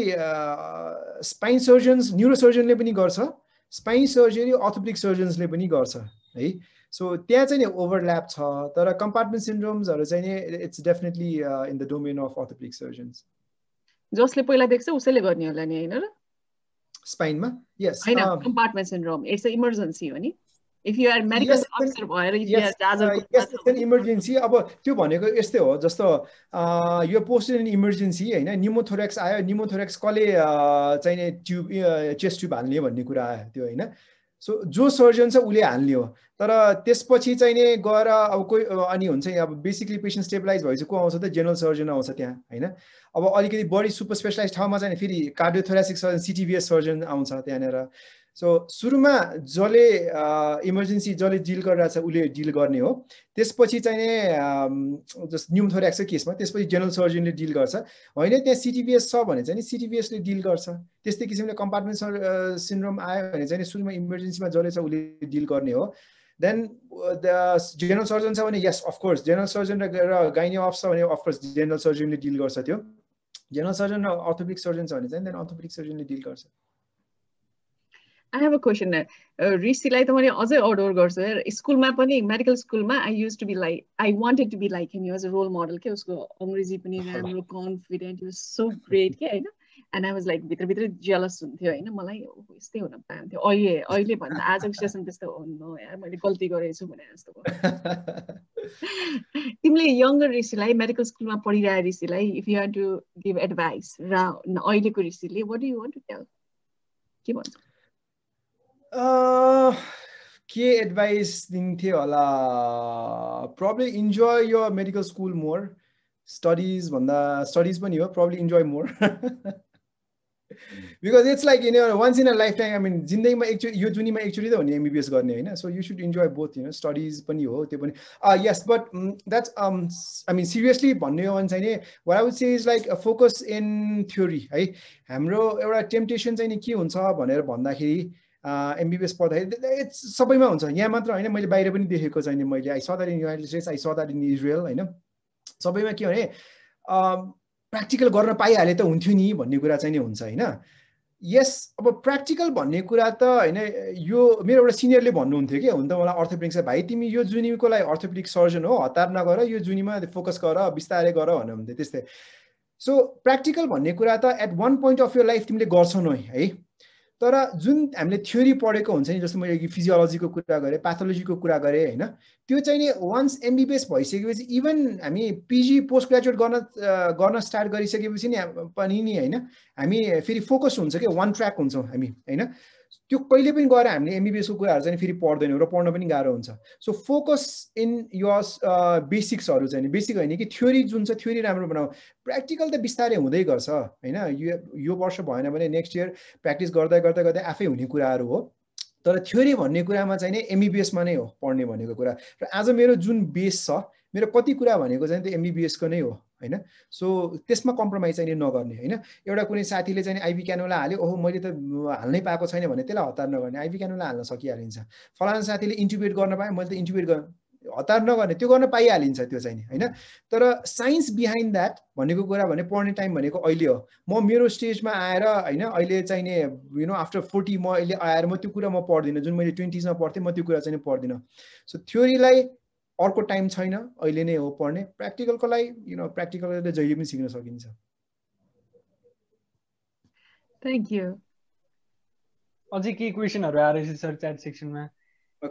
spine surgeons neuro सर्जनले पनि गर्छ स्पाइन सर्जरी अर्थोपेडिक सर्जन्सले पनि गर्छ है सो त्यहाँ चाहिँ नि ओभरल्याप छ तर कम्पार्टमेन्ट सिन्ड्रोम्सहरू चाहिँ नि it's definitely in the domain of orthopaedic surgeons
जसले पहिला देख्छ उसैले गर्ने होला नि होइन र स्पाइनमा yes compartment syndrome it's emergency हो नि if you are medical officer भएर
इन इमर्जेन्सी अब त्यो भनेको यस्तै हो जस्तो यो पोस्ट इन इमर्जेन्सी होइन निमोथोरेक्स आयो निमोथोरेक्स कसले चाहिने ट्युब चेस्ट ट्युब हाल्ने भन्ने कुरा आयो त्यो होइन सो जो सर्जन छ उसले हाल्ने हो तर त्यसपछि चाहिँ नि गएर अब कोही अनि हुन्छ नि अब बेसिकली पेसेन्ट स्टेबलाइज भएपछि को आउँछ त जेनरल सर्जन आउँछ त्यहाँ होइन अब अलिकति बढी सुपर स्पेसलाइज ठाउँमा चाहिँ फेरि कार्डियोथोरासिक सर्जन सिटिभिएस सर्जन आउँछ त्यहाँनिर सो सुरुमा जसले इमर्जेन्सी जसले डिल छ उसले डिल गर्ने हो त्यसपछि चाहिँ जस न्युम छ केसमा त्यसपछि जेनरल सर्जनले डिल गर्छ होइन त्यहाँ सिटिबिएस छ भने चाहिँ सिटिबिएसले डिल गर्छ त्यस्तै किसिमले कम्पार्टमेन्ट सिन्ड्रोम आयो भने चाहिँ सुरुमा इमर्जेन्सीमा जसले छ उसले डिल गर्ने हो देन द जेनरल सर्जन छ भने यस अफकोर्स जेनरल सर्जन र गाइने अफ छ भने अफकोर्स जेनरल सर्जनले डिल गर्छ त्यो जेनरल सर्जन र अर्थोपेडिक सर्जन छ भने चाहिँ देन अर्थोपेडिक सर्जनले डिल गर्छ
आई हेभ अ क्वेसन ऋषिलाई त मैले अझै अर्डर गर्छु स्कुलमा पनि मेडिकल स्कुलमा I use to be like I wanted to be like him use a role model के उसको अङ्ग्रेजी पनि राम्रो कन्फिडेन्ट युज सो ग्रेट के होइन एन्ड आई वाज लाइक भित्रभित्र जेलस हुन्थ्यो होइन मलाई यस्तै हुन पाइन्थ्यो अहिले अहिले भन्दा आजको सेसन त्यस्तो हुनु oh यार मैले गल्ती गरेछु भने जस्तो तिमीले यङ्गर ऋषिलाई मेडिकल स्कुलमा पढिरहेको ऋषिलाई if you to give advice र अहिलेको ऋषिले what do you want to tell के भन्छ
के एडभाइस दिन्थे होला प्रब्लम इन्जोय यो मेडिकल स्कुल मोर स्टडिज भन्दा स्टडिज पनि हो probably enjoy more because it's like in once in a lifetime I mean जिन्दगीमा एक्चुली यो जुनीमा एक्चुली त हो नि एमबिबिएस गर्ने होइन so you should enjoy both you studies पनि हो त्यो पनि yes but that's I mean seriously भन्ने हो भने चाहिँ what would see is like focus in theory है हाम्रो एउटा टेम्पटेसन चाहिँ नि के हुन्छ भनेर भन्दाखेरि एमबिबिएस पढ्दाखेरि इट्स सबैमा हुन्छ यहाँ मात्र होइन मैले बाहिर पनि देखेको छैन मैले I saw in United States I saw the in Israel होइन सबैमा के भने प्र्याक्टिकल गर्न पाइहाले त हुन्थ्यो नि भन्ने कुरा चाहिँ नि हुन्छ होइन यस अब प्र्याक्टिकल भन्ने कुरा त होइन यो मेरो एउटा सिनियरले भन्नुहुन्थ्यो कि हुन त मलाई अर्थोपेडिक्स भाइ तिमी यो जुनीको लागि अर्थोपेडिक सर्जन हो हतार नगर यो जुनीमा फोकस गर बिस्तारै गर भन्नुहुन्थ्यो त्यस्तै सो प्र्याक्टिकल भन्ने कुरा त एट वान पोइन्ट अफ यो लाइफ तिमीले गर्छौ नै है तर जुन हामीले थ्योरी पढेको हुन्छ नि जस्तो मैले फिजियोलोजीको कुरा गरेँ प्याथोलोजीको कुरा गरेँ होइन त्यो चाहिँ नि वान्स एमबिबिएस भइसकेपछि इभन हामी पिजी पोस्ट ग्रेजुएट गर्न गर्न स्टार्ट गरिसकेपछि नि पनि नि होइन हामी फेरि फोकस हुन्छ कि वान ट्र्याक हुन्छौँ हामी होइन त्यो कहिले पनि गएर हामीले एमबिबिएसको कुराहरू चाहिँ फेरि पढ्दैनौँ र पढ्न पनि गाह्रो हुन्छ सो फोकस इन यर बेसिक्सहरू चाहिँ बेसिक होइन कि थ्योरी जुन छ थ्योरी राम्रो बनाऊ प्र्याक्टिकल त बिस्तारै हुँदै गर्छ होइन यो यो वर्ष भएन भने नेक्स्ट इयर प्र्याक्टिस गर्दै गर्दै गर्दै आफै हुने कुराहरू हो तर थ्योरी भन्ने कुरामा चाहिँ एमबिबिएसमा नै हो पढ्ने भनेको कुरा र आज मेरो जुन बेस छ मेरो कति कुरा भनेको चाहिँ त्यो एमबिबिएसको नै हो होइन सो त्यसमा कम्प्रोमाइज चाहिँ नगर्ने होइन एउटा कुनै साथीले चाहिँ आइबी क्यानोला हाल्यो ओहो मैले त हाल्नै पाएको छैन भने त्यसलाई हतार नगर्ने आइबी क्यानोला हाल्न सकिहालिन्छ फलाना साथीले इन्ट्युबेट गर्न पाएँ मैले त इन्ट्युबेट गर हतार नगर्ने त्यो गर्न पाइहालिन्छ त्यो चाहिँ होइन तर साइन्स बिहाइन्ड द्याट भनेको कुरा भने पढ्ने टाइम भनेको अहिले हो म मेरो स्टेजमा आएर होइन अहिले चाहिने यु नो आफ्टर फोर्टी म अहिले आएर म त्यो कुरा म पढ्दिनँ जुन मैले ट्वेन्टिजमा पढ्थेँ म त्यो कुरा चाहिँ पढ्दिनँ सो थ्योरीलाई अर्को टाइम छैन अहिले नै हो पढ्ने प्र्याक्टिकलको लागि यु नो प्र्याक्टिकलले जहिले पनि सिक्न सकिन्छ
थ्याङ्क यू
अझै केही क्वेसनहरू आएर सर च्याट सेक्सनमा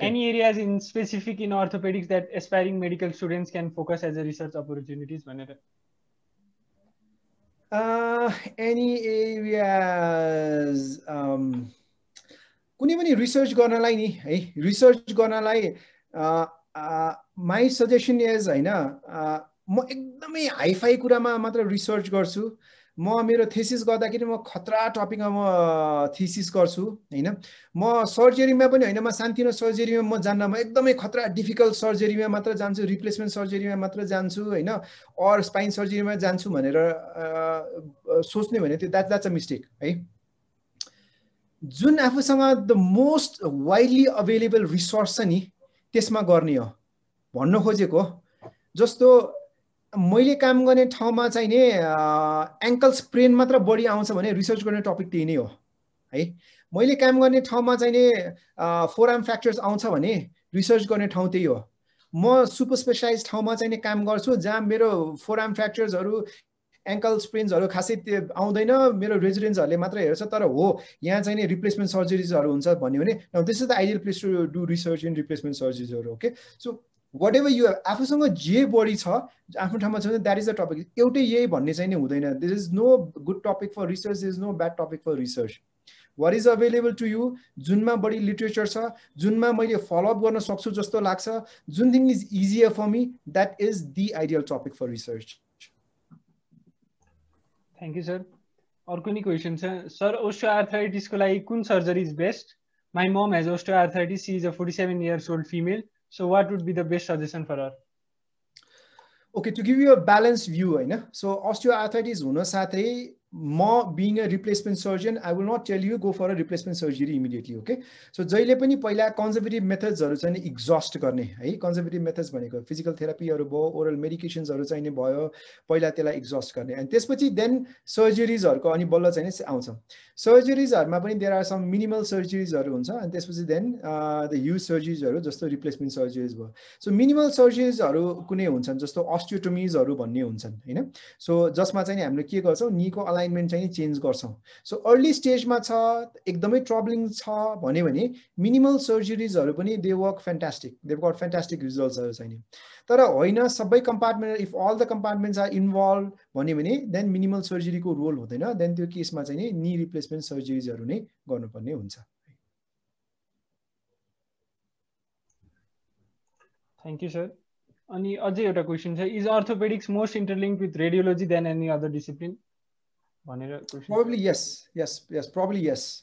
any areas in specific in orthopaedics that aspiring medical students can focus as a research opportunities भनेर
एनी uh, एरियाज um, कुनै पनि रिसर्च गर्नलाई नि है रिसर्च गर्नलाई uh, माई सजेसन इज होइन म एकदमै हाइफाई कुरामा मात्र रिसर्च गर्छु म मेरो थेसिस गर्दाखेरि म खतरा टपिकमा म थिसिस गर्छु होइन म सर्जरीमा पनि होइन म सानतिनो सर्जरीमा म जान्न म एकदमै खतरा डिफिकल्ट सर्जरीमा मात्र जान्छु रिप्लेसमेन्ट सर्जरीमा मात्र जान्छु होइन अर स्पाइन सर्जरीमा जान्छु भनेर सोच्ने भने त्यो द्याट द्याट्स अ मिस्टेक है जुन आफूसँग the most widely available resource छ नि त्यसमा गर्ने हो भन्नु खोजेको जस्तो मैले काम गर्ने ठाउँमा चाहिँ नि एङ्कल स्प्रेन मात्र बढी आउँछ भने रिसर्च गर्ने टपिक त्यही नै हो है मैले काम गर्ने ठाउँमा चाहिँ चाहिने फोराम फ्याक्चर्स आउँछ भने रिसर्च गर्ने ठाउँ त्यही हो म सुपर स्पेसलाइज ठाउँमा नि काम गर्छु जहाँ मेरो फोराम फ्याक्चर्सहरू एङ्कल स्प्रिन्सहरू खासै आउँदैन मेरो रेजिडेन्सहरूले मात्र हेर्छ तर हो यहाँ चाहिँ नि रिप्लेसमेन्ट सर्जरिजहरू हुन्छ भन्यो भने this is the ideal place to do research in replacement सर्जरिजहरू okay so whatever you आफूसँग जे बढी छ आफ्नो ठाउँमा छ भने द्याट इज द टपिक एउटै यही भन्ने चाहिँ नै हुँदैन this is no good topic for research is no bad topic for research what is available to you जुनमा बढी लिट्रेचर छ जुनमा मैले फलोअप गर्न सक्छु जस्तो लाग्छ जुन thing is easier for me that is the ideal topic for research
thank you sir अर्को नि क्वेसन छ सर ओस्टो आर्थराइटिसको लागि कुन surgery is best my mum has osteoarthritis is a forty seven years old female so what would be the best suggestion
for her okay to give you a balance view होइन so osteoarthritis हुन साथै म being a replacement surgeon I will not tell you go for a replacement surgery immediately okay so जहिले पनि पहिला conservative मेथड्सहरू चाहिँ exhaust गर्ने है कन्जर्भेटिभ मेथड्स भनेको फिजिकल थेरापीहरू भयो ओरल मेडिकेसन्सहरू चाहिने भयो पहिला त्यसलाई इक्जस्ट गर्ने अनि त्यसपछि देन सर्जरिजहरूको अनि बल्ल चाहिँ आउँछ सर्जरिजहरूमा पनि देयर आर सम मिनिमल सर्जरिजहरू हुन्छ अनि त्यसपछि देन द ह्युज सर्जरिजहरू जस्तो रिप्लेसमेन्ट सर्जरिज भयो सो मिनिमल सर्जरिजहरू कुनै हुन्छन् जस्तो अस्टियोटोमिजहरू भन्ने हुन्छन् होइन सो जसमा चाहिँ हामीले के गर्छौँ निको अलाइन अलाइनमेन्ट चाहिँ चेन्ज गर्छौँ सो अर्ली स्टेजमा छ एकदमै ट्रब्लिङ छ भन्यो भने मिनिमल सर्जरिजहरू पनि they work fantastic they work fantastic रिजल्ट्सहरू छैन तर होइन सबै compartment if all the compartments are involve भन्यो भने देन मिनिमल सर्जरीको रोल हुँदैन देन त्यो केसमा चाहिँ नि नि रिप्लेसमेन्ट सर्जरिजहरू नै गर्नुपर्ने हुन्छ
थ्याङ्क यू सर अनि अझै एउटा क्वेसन छ is orthopaedics most interlink with radiology than any other discipline
Vanira Probably yes. Yes. Yes. Probably yes.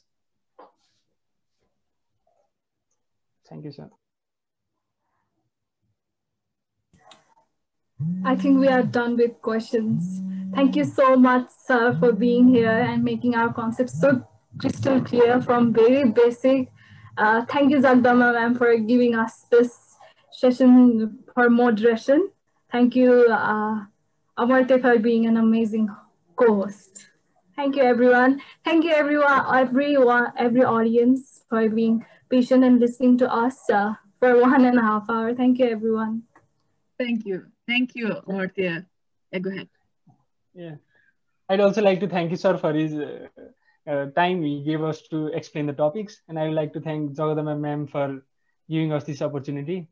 Thank you, sir.
I think we are done with questions. Thank you so much, sir, for being here and making our concepts so crystal clear from very basic. Uh, thank you, Zagdama ma'am, for giving us this session for moderation. Thank you, uh, Amarte, for being an amazing co-host. Thank you, everyone. Thank you, everyone, everyone, every audience for being patient and listening to us uh, for one and a half hour. Thank you, everyone. Thank you. Thank you, Martia. Yeah, go ahead.
Yeah. I'd also like to thank you, sir, for his uh, uh, time he gave us to explain the topics. And I would like to thank Jagadama ma'am for giving us this opportunity.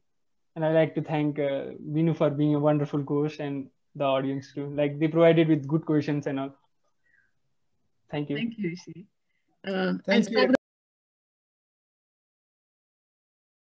And I'd like to thank uh, Vinu for being a wonderful coach and the audience too. Like they provided with good questions and all. Thank you. Thank you, Ishi. Uh,
Thank you.